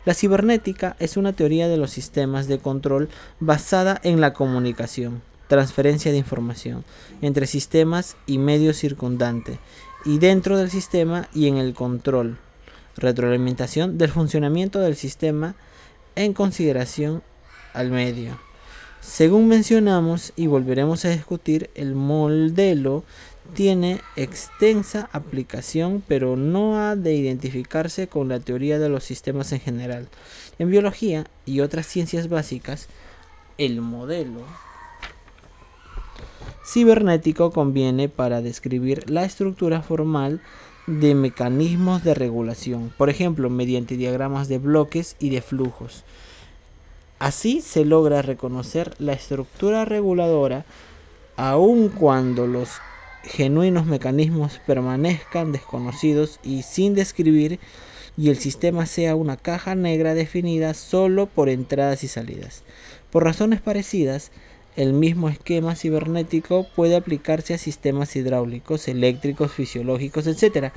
La cibernética es una teoría de los sistemas de control basada en la comunicación transferencia de información entre sistemas y medio circundante y dentro del sistema y en el control, retroalimentación del funcionamiento del sistema en consideración al medio. Según mencionamos y volveremos a discutir, el modelo tiene extensa aplicación, pero no ha de identificarse con la teoría de los sistemas en general. En biología y otras ciencias básicas, el modelo cibernético conviene para describir la estructura formal de mecanismos de regulación, por ejemplo, mediante diagramas de bloques y de flujos. Así se logra reconocer la estructura reguladora aun cuando los genuinos mecanismos permanezcan desconocidos y sin describir y el sistema sea una caja negra definida solo por entradas y salidas. Por razones parecidas, el mismo esquema cibernético puede aplicarse a sistemas hidráulicos, eléctricos, fisiológicos, etc.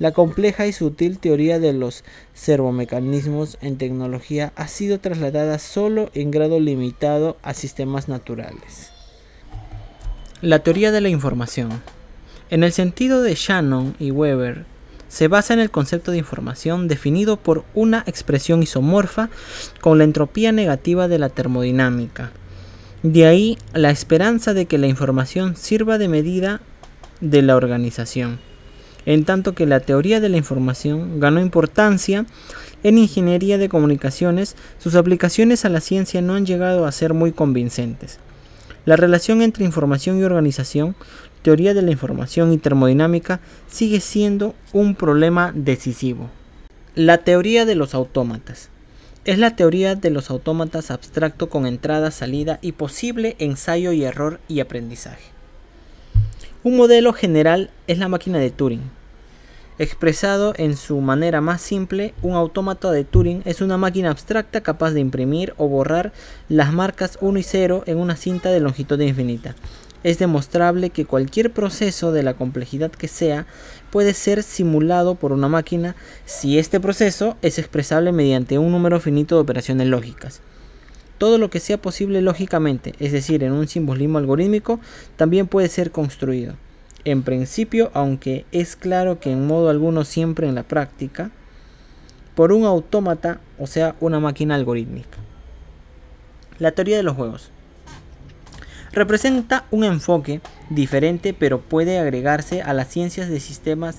La compleja y sutil teoría de los servomecanismos en tecnología ha sido trasladada solo en grado limitado a sistemas naturales. La teoría de la información. En el sentido de Shannon y Weber, se basa en el concepto de información definido por una expresión isomorfa con la entropía negativa de la termodinámica. De ahí la esperanza de que la información sirva de medida de la organización, en tanto que la teoría de la información ganó importancia en ingeniería de comunicaciones, sus aplicaciones a la ciencia no han llegado a ser muy convincentes. La relación entre información y organización, teoría de la información y termodinámica sigue siendo un problema decisivo. La teoría de los autómatas. Es la teoría de los autómatas abstracto con entrada, salida y posible ensayo y error y aprendizaje. Un modelo general es la máquina de Turing. Expresado en su manera más simple, un autómata de Turing es una máquina abstracta capaz de imprimir o borrar las marcas 1 y 0 en una cinta de longitud infinita. Es demostrable que cualquier proceso de la complejidad que sea puede ser simulado por una máquina si este proceso es expresable mediante un número finito de operaciones lógicas. Todo lo que sea posible lógicamente, es decir, en un simbolismo algorítmico, también puede ser construido. En principio, aunque es claro que en modo alguno siempre en la práctica, por un autómata, o sea, una máquina algorítmica. La teoría de los juegos. Representa un enfoque diferente pero puede agregarse a las ciencias de sistemas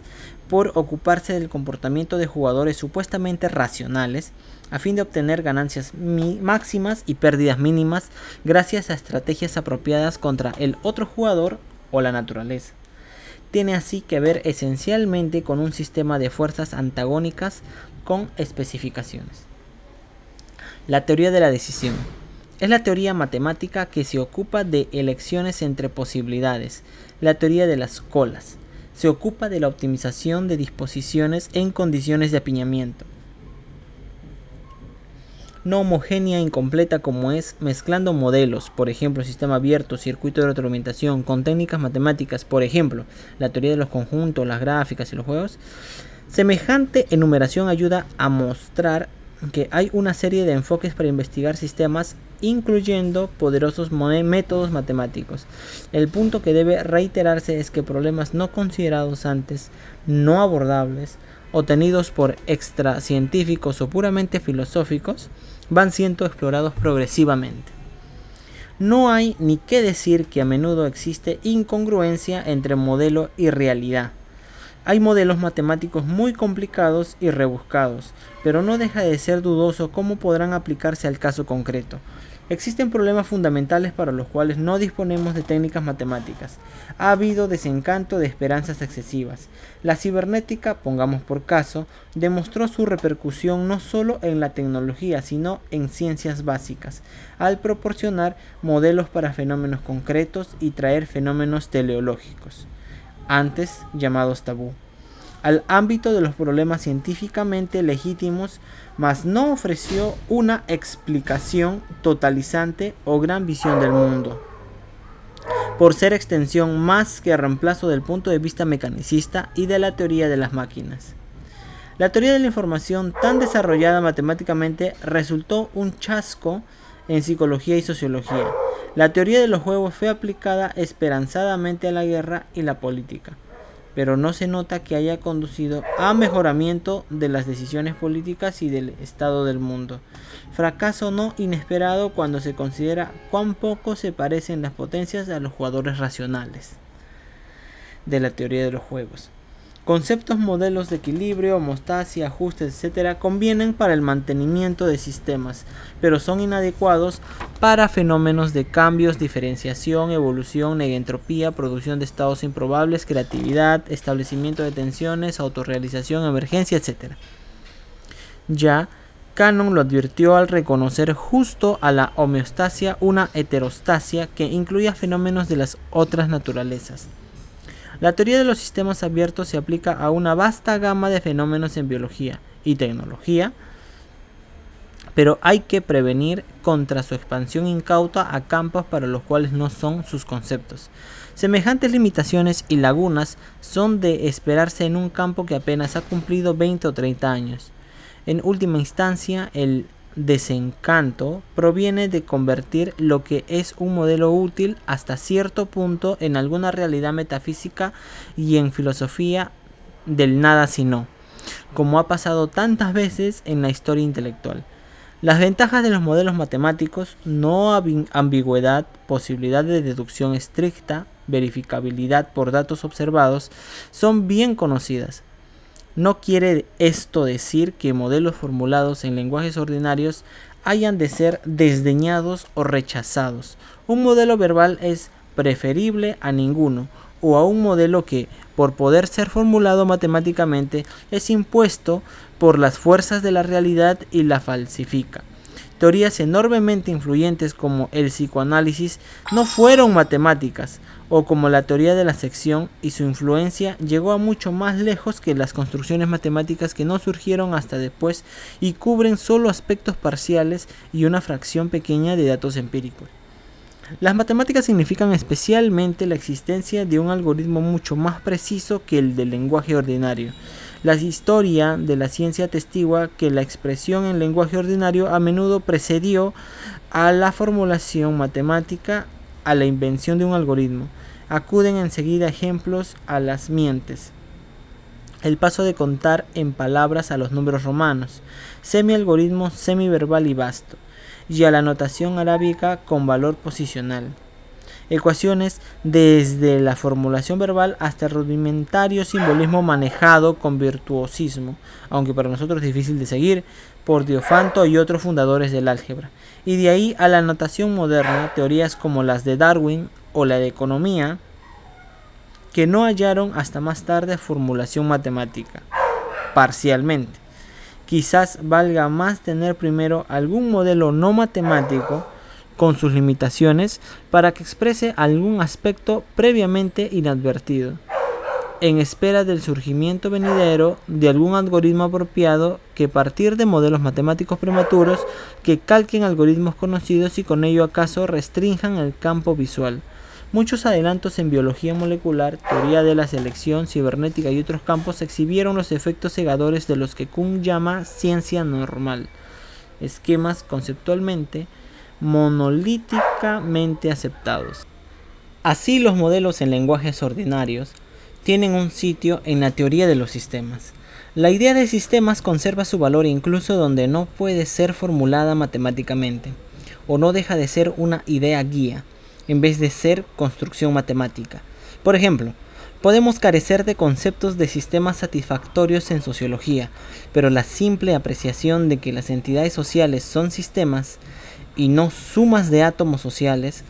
por ocuparse del comportamiento de jugadores supuestamente racionales a fin de obtener ganancias máximas y pérdidas mínimas gracias a estrategias apropiadas contra el otro jugador o la naturaleza. Tiene así que ver esencialmente con un sistema de fuerzas antagónicas con especificaciones. La teoría de la decisión. Es la teoría matemática que se ocupa de elecciones entre posibilidades, la teoría de las colas. Se ocupa de la optimización de disposiciones en condiciones de apiñamiento. No homogénea e incompleta como es mezclando modelos, por ejemplo sistema abierto, circuito de retroalimentación, con técnicas matemáticas, por ejemplo la teoría de los conjuntos, las gráficas y los juegos. Semejante enumeración ayuda a mostrar que hay una serie de enfoques para investigar sistemas incluyendo poderosos métodos matemáticos. El punto que debe reiterarse es que problemas no considerados antes, no abordables, o tenidos por científicos o puramente filosóficos, van siendo explorados progresivamente. No hay ni qué decir que a menudo existe incongruencia entre modelo y realidad. Hay modelos matemáticos muy complicados y rebuscados, pero no deja de ser dudoso cómo podrán aplicarse al caso concreto. Existen problemas fundamentales para los cuales no disponemos de técnicas matemáticas. Ha habido desencanto de esperanzas excesivas. La cibernética, pongamos por caso, demostró su repercusión no solo en la tecnología, sino en ciencias básicas, al proporcionar modelos para fenómenos concretos y traer fenómenos teleológicos, antes llamados tabú, al ámbito de los problemas científicamente legítimos mas no ofreció una explicación totalizante o gran visión del mundo. Por ser extensión más que reemplazo del punto de vista mecanicista y de la teoría de las máquinas. La teoría de la información tan desarrollada matemáticamente resultó un chasco en psicología y sociología. La teoría de los juegos fue aplicada esperanzadamente a la guerra y la política pero no se nota que haya conducido a mejoramiento de las decisiones políticas y del estado del mundo. Fracaso no inesperado cuando se considera cuán poco se parecen las potencias a los jugadores racionales de la teoría de los juegos. Conceptos, modelos de equilibrio, homostasia, ajuste, etc. convienen para el mantenimiento de sistemas, pero son inadecuados para fenómenos de cambios, diferenciación, evolución, negentropía, producción de estados improbables, creatividad, establecimiento de tensiones, autorrealización, emergencia, etc. Ya, Canon lo advirtió al reconocer justo a la homeostasia una heterostasia que incluía fenómenos de las otras naturalezas. La teoría de los sistemas abiertos se aplica a una vasta gama de fenómenos en biología y tecnología, pero hay que prevenir contra su expansión incauta a campos para los cuales no son sus conceptos. Semejantes limitaciones y lagunas son de esperarse en un campo que apenas ha cumplido 20 o 30 años. En última instancia, el desencanto proviene de convertir lo que es un modelo útil hasta cierto punto en alguna realidad metafísica y en filosofía del nada sino, como ha pasado tantas veces en la historia intelectual. Las ventajas de los modelos matemáticos, no ambigüedad, posibilidad de deducción estricta, verificabilidad por datos observados, son bien conocidas. No quiere esto decir que modelos formulados en lenguajes ordinarios hayan de ser desdeñados o rechazados. Un modelo verbal es preferible a ninguno o a un modelo que, por poder ser formulado matemáticamente, es impuesto por las fuerzas de la realidad y la falsifica. Teorías enormemente influyentes como el psicoanálisis no fueron matemáticas, o como la teoría de la sección y su influencia llegó a mucho más lejos que las construcciones matemáticas que no surgieron hasta después y cubren solo aspectos parciales y una fracción pequeña de datos empíricos. Las matemáticas significan especialmente la existencia de un algoritmo mucho más preciso que el del lenguaje ordinario. La historia de la ciencia atestigua que la expresión en lenguaje ordinario a menudo precedió a la formulación matemática a la invención de un algoritmo. Acuden enseguida ejemplos a las mientes. El paso de contar en palabras a los números romanos, semi-algoritmos semi-verbal y vasto, y a la notación arábica con valor posicional. Ecuaciones desde la formulación verbal hasta el rudimentario simbolismo manejado con virtuosismo, aunque para nosotros es difícil de seguir, por Diofanto y otros fundadores del álgebra, y de ahí a la notación moderna, teorías como las de Darwin o la de economía, que no hallaron hasta más tarde formulación matemática, parcialmente. Quizás valga más tener primero algún modelo no matemático con sus limitaciones para que exprese algún aspecto previamente inadvertido en espera del surgimiento venidero de algún algoritmo apropiado que partir de modelos matemáticos prematuros que calquen algoritmos conocidos y con ello acaso restrinjan el campo visual. Muchos adelantos en biología molecular, teoría de la selección, cibernética y otros campos exhibieron los efectos cegadores de los que Kuhn llama ciencia normal. Esquemas conceptualmente monolíticamente aceptados. Así los modelos en lenguajes ordinarios tienen un sitio en la teoría de los sistemas. La idea de sistemas conserva su valor incluso donde no puede ser formulada matemáticamente, o no deja de ser una idea guía, en vez de ser construcción matemática. Por ejemplo, podemos carecer de conceptos de sistemas satisfactorios en sociología, pero la simple apreciación de que las entidades sociales son sistemas y no sumas de átomos sociales,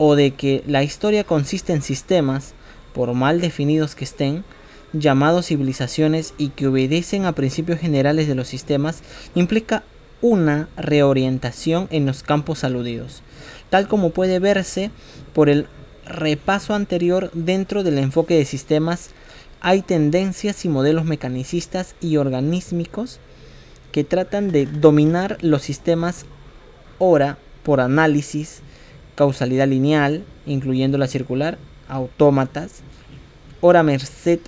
o de que la historia consiste en sistemas, por mal definidos que estén, llamados civilizaciones y que obedecen a principios generales de los sistemas, implica una reorientación en los campos aludidos, tal como puede verse por el repaso anterior dentro del enfoque de sistemas hay tendencias y modelos mecanicistas y organísmicos que tratan de dominar los sistemas ahora por análisis, causalidad lineal, incluyendo la circular, autómatas, hora merced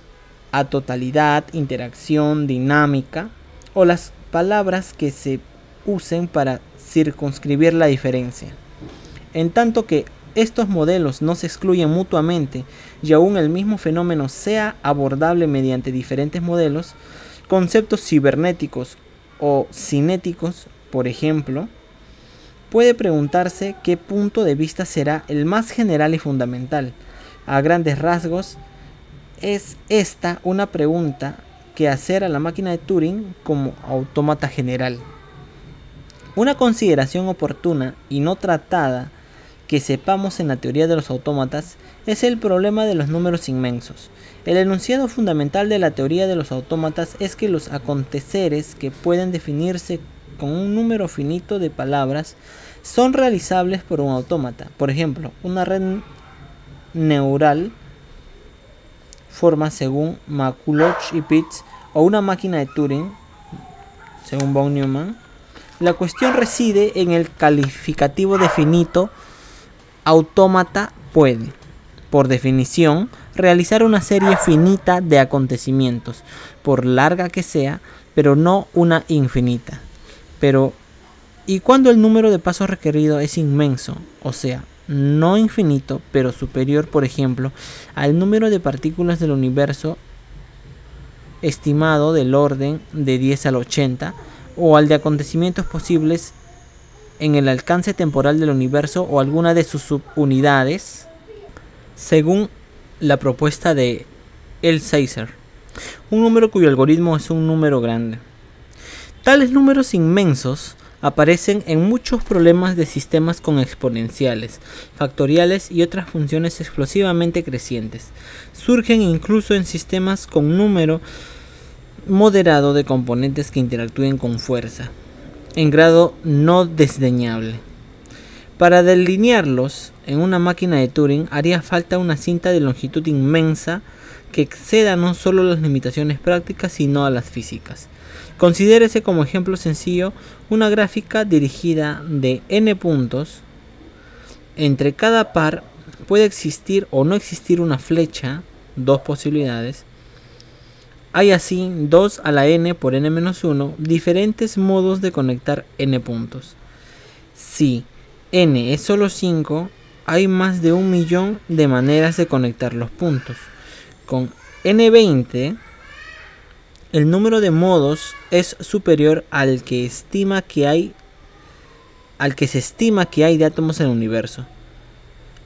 a totalidad, interacción, dinámica, o las palabras que se usen para circunscribir la diferencia. En tanto que estos modelos no se excluyen mutuamente y aún el mismo fenómeno sea abordable mediante diferentes modelos, conceptos cibernéticos o cinéticos, por ejemplo, puede preguntarse qué punto de vista será el más general y fundamental, a grandes rasgos, es esta una pregunta que hacer a la máquina de Turing como autómata general. Una consideración oportuna y no tratada que sepamos en la teoría de los autómatas es el problema de los números inmensos. El enunciado fundamental de la teoría de los autómatas es que los aconteceres que pueden definirse con un número finito de palabras son realizables por un autómata. Por ejemplo, una red neural forma según McCulloch y Pitts o una máquina de Turing, según von Neumann, la cuestión reside en el calificativo definito autómata puede, por definición, realizar una serie finita de acontecimientos, por larga que sea, pero no una infinita. Pero, ¿y cuando el número de pasos requerido es inmenso, o sea, no infinito, pero superior, por ejemplo, al número de partículas del universo estimado del orden de 10 al 80, o al de acontecimientos posibles en el alcance temporal del universo o alguna de sus subunidades, según la propuesta de El un número cuyo algoritmo es un número grande. Tales números inmensos aparecen en muchos problemas de sistemas con exponenciales, factoriales y otras funciones explosivamente crecientes. Surgen incluso en sistemas con número moderado de componentes que interactúen con fuerza, en grado no desdeñable. Para delinearlos en una máquina de Turing haría falta una cinta de longitud inmensa que exceda no solo las limitaciones prácticas sino a las físicas. Considérese como ejemplo sencillo una gráfica dirigida de n puntos. Entre cada par puede existir o no existir una flecha, dos posibilidades. Hay así 2 a la n por n-1 diferentes modos de conectar n puntos. Si n es solo 5, hay más de un millón de maneras de conectar los puntos. Con n20 el número de modos es superior al que estima que hay al que se estima que hay de átomos en el universo.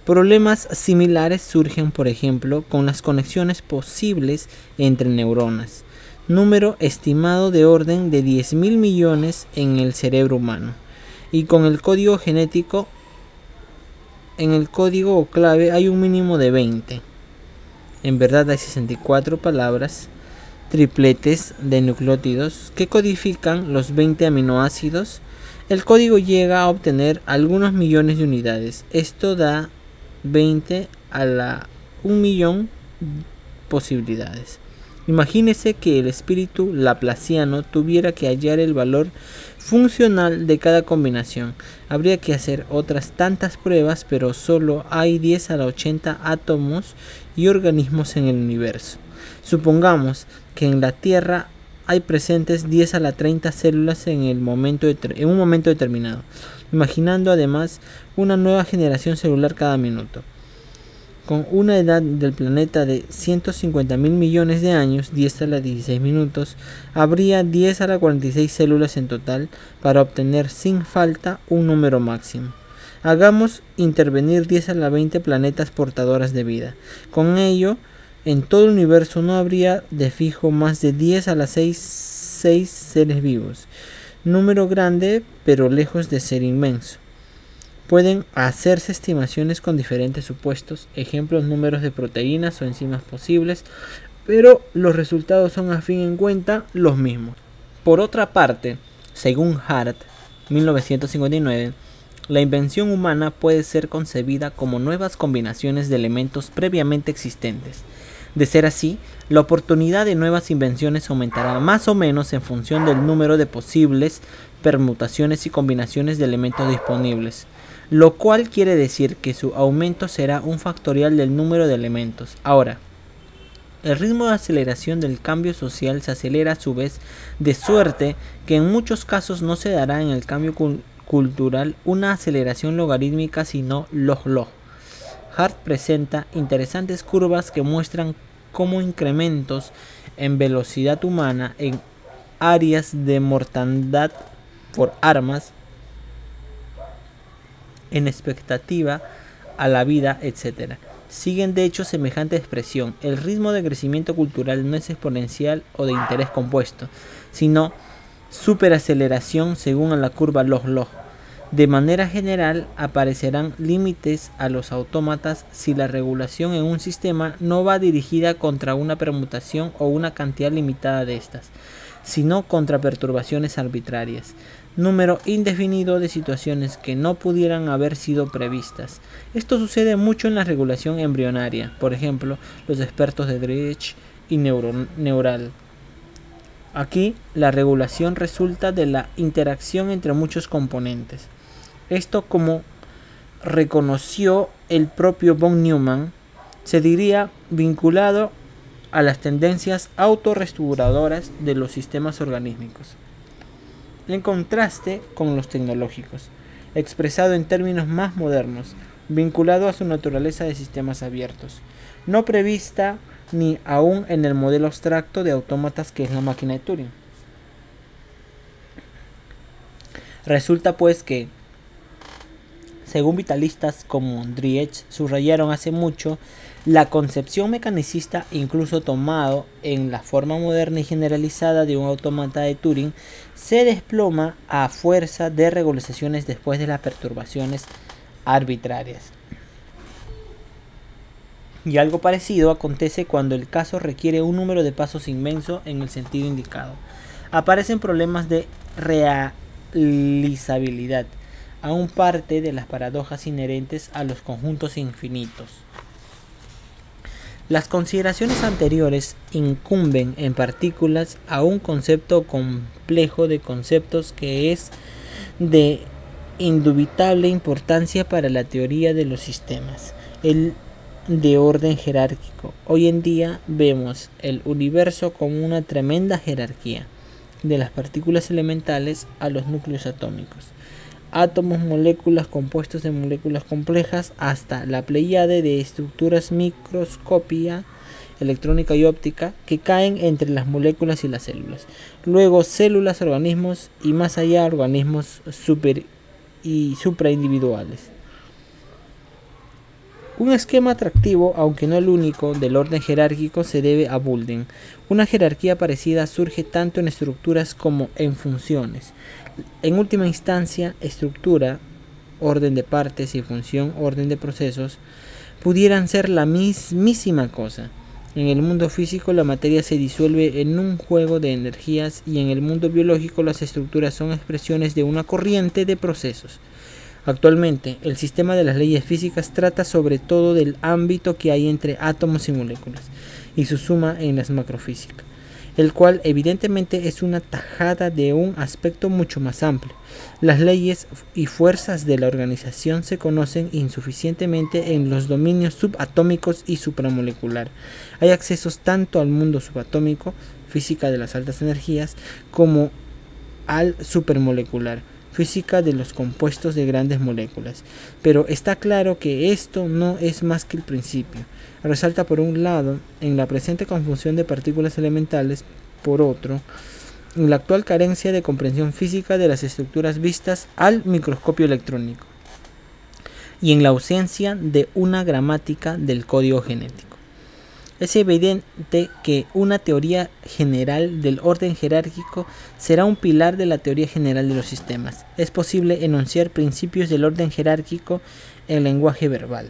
Problemas similares surgen, por ejemplo, con las conexiones posibles entre neuronas, número estimado de orden de 10.000 millones en el cerebro humano, y con el código genético en el código clave hay un mínimo de 20. En verdad hay 64 palabras tripletes de nucleótidos que codifican los 20 aminoácidos, el código llega a obtener algunos millones de unidades. Esto da 20 a la 1 millón posibilidades. Imagínese que el espíritu laplaciano tuviera que hallar el valor funcional de cada combinación. Habría que hacer otras tantas pruebas, pero solo hay 10 a la 80 átomos y organismos en el universo. Supongamos que en la Tierra hay presentes 10 a la 30 células en, el momento en un momento determinado, imaginando además una nueva generación celular cada minuto. Con una edad del planeta de 150 mil millones de años, 10 a la 16 minutos, habría 10 a la 46 células en total para obtener sin falta un número máximo. Hagamos intervenir 10 a la 20 planetas portadoras de vida. Con ello, en todo el universo no habría de fijo más de 10 a las 6, 6 seres vivos. Número grande, pero lejos de ser inmenso. Pueden hacerse estimaciones con diferentes supuestos, ejemplos, números de proteínas o enzimas posibles, pero los resultados son a fin en cuenta los mismos. Por otra parte, según Hart, 1959, la invención humana puede ser concebida como nuevas combinaciones de elementos previamente existentes. De ser así, la oportunidad de nuevas invenciones aumentará más o menos en función del número de posibles permutaciones y combinaciones de elementos disponibles, lo cual quiere decir que su aumento será un factorial del número de elementos. Ahora, el ritmo de aceleración del cambio social se acelera a su vez de suerte que en muchos casos no se dará en el cambio cultural una aceleración logarítmica sino log-log. Hart presenta interesantes curvas que muestran como incrementos en velocidad humana en áreas de mortandad por armas, en expectativa a la vida, etc. Siguen de hecho semejante expresión. El ritmo de crecimiento cultural no es exponencial o de interés compuesto, sino superaceleración según la curva Log-Log de manera general, aparecerán límites a los autómatas si la regulación en un sistema no va dirigida contra una permutación o una cantidad limitada de estas, sino contra perturbaciones arbitrarias, número indefinido de situaciones que no pudieran haber sido previstas. Esto sucede mucho en la regulación embrionaria, por ejemplo, los expertos de Dredge y Neural. Aquí la regulación resulta de la interacción entre muchos componentes. Esto como reconoció el propio von Neumann, se diría vinculado a las tendencias autorrestauradoras de los sistemas organísmicos, en contraste con los tecnológicos, expresado en términos más modernos, vinculado a su naturaleza de sistemas abiertos, no prevista ni aún en el modelo abstracto de autómatas que es la máquina de Turing. Resulta pues que según vitalistas como Driech subrayaron hace mucho, la concepción mecanicista, incluso tomado en la forma moderna y generalizada de un autómata de Turing, se desploma a fuerza de regularizaciones después de las perturbaciones arbitrarias. Y algo parecido acontece cuando el caso requiere un número de pasos inmenso en el sentido indicado. Aparecen problemas de realizabilidad aún parte de las paradojas inherentes a los conjuntos infinitos. Las consideraciones anteriores incumben en partículas a un concepto complejo de conceptos que es de indubitable importancia para la teoría de los sistemas, el de orden jerárquico. Hoy en día vemos el universo como una tremenda jerarquía, de las partículas elementales a los núcleos atómicos átomos, moléculas, compuestos de moléculas complejas, hasta la pleiade de estructuras microscopía, electrónica y óptica que caen entre las moléculas y las células. Luego células, organismos y más allá organismos super y supraindividuales. Un esquema atractivo, aunque no el único, del orden jerárquico se debe a Boulding. Una jerarquía parecida surge tanto en estructuras como en funciones en última instancia, estructura, orden de partes y función, orden de procesos, pudieran ser la mismísima cosa. En el mundo físico la materia se disuelve en un juego de energías y en el mundo biológico las estructuras son expresiones de una corriente de procesos. Actualmente, el sistema de las leyes físicas trata sobre todo del ámbito que hay entre átomos y moléculas y su suma en las macrofísicas el cual evidentemente es una tajada de un aspecto mucho más amplio. Las leyes y fuerzas de la organización se conocen insuficientemente en los dominios subatómicos y supramolecular. Hay accesos tanto al mundo subatómico, física de las altas energías, como al supermolecular física de los compuestos de grandes moléculas, pero está claro que esto no es más que el principio. Resalta por un lado en la presente confusión de partículas elementales, por otro, en la actual carencia de comprensión física de las estructuras vistas al microscopio electrónico y en la ausencia de una gramática del código genético. Es evidente que una teoría general del orden jerárquico será un pilar de la teoría general de los sistemas. Es posible enunciar principios del orden jerárquico en lenguaje verbal.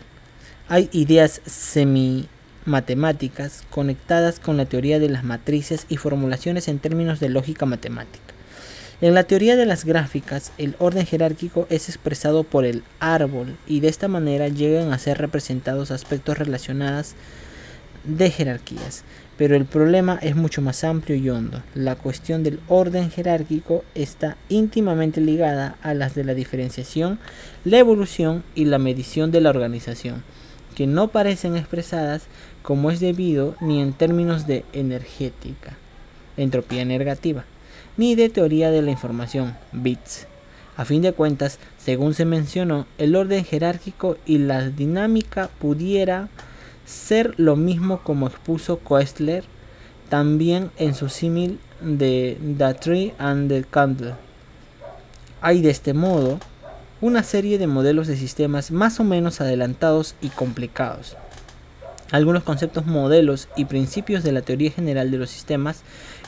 Hay ideas semi-matemáticas conectadas con la teoría de las matrices y formulaciones en términos de lógica matemática. En la teoría de las gráficas, el orden jerárquico es expresado por el árbol y de esta manera llegan a ser representados aspectos relacionados de jerarquías. Pero el problema es mucho más amplio y hondo. La cuestión del orden jerárquico está íntimamente ligada a las de la diferenciación, la evolución y la medición de la organización, que no parecen expresadas como es debido ni en términos de energética, entropía negativa, ni de teoría de la información, bits. A fin de cuentas, según se mencionó, el orden jerárquico y la dinámica pudiera ser lo mismo como expuso Koestler también en su símil de The Tree and the Candle. Hay de este modo una serie de modelos de sistemas más o menos adelantados y complicados. Algunos conceptos, modelos y principios de la teoría general de los sistemas,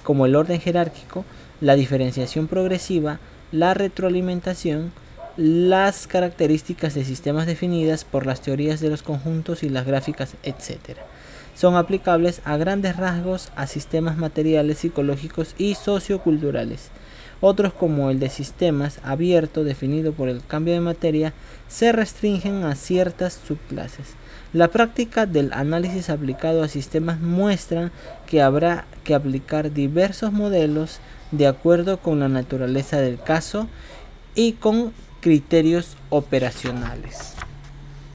como el orden jerárquico, la diferenciación progresiva, la retroalimentación, las características de sistemas definidas por las teorías de los conjuntos y las gráficas, etc. Son aplicables a grandes rasgos a sistemas materiales, psicológicos y socioculturales. Otros como el de sistemas abierto definido por el cambio de materia se restringen a ciertas subclases. La práctica del análisis aplicado a sistemas muestra que habrá que aplicar diversos modelos de acuerdo con la naturaleza del caso y con criterios operacionales.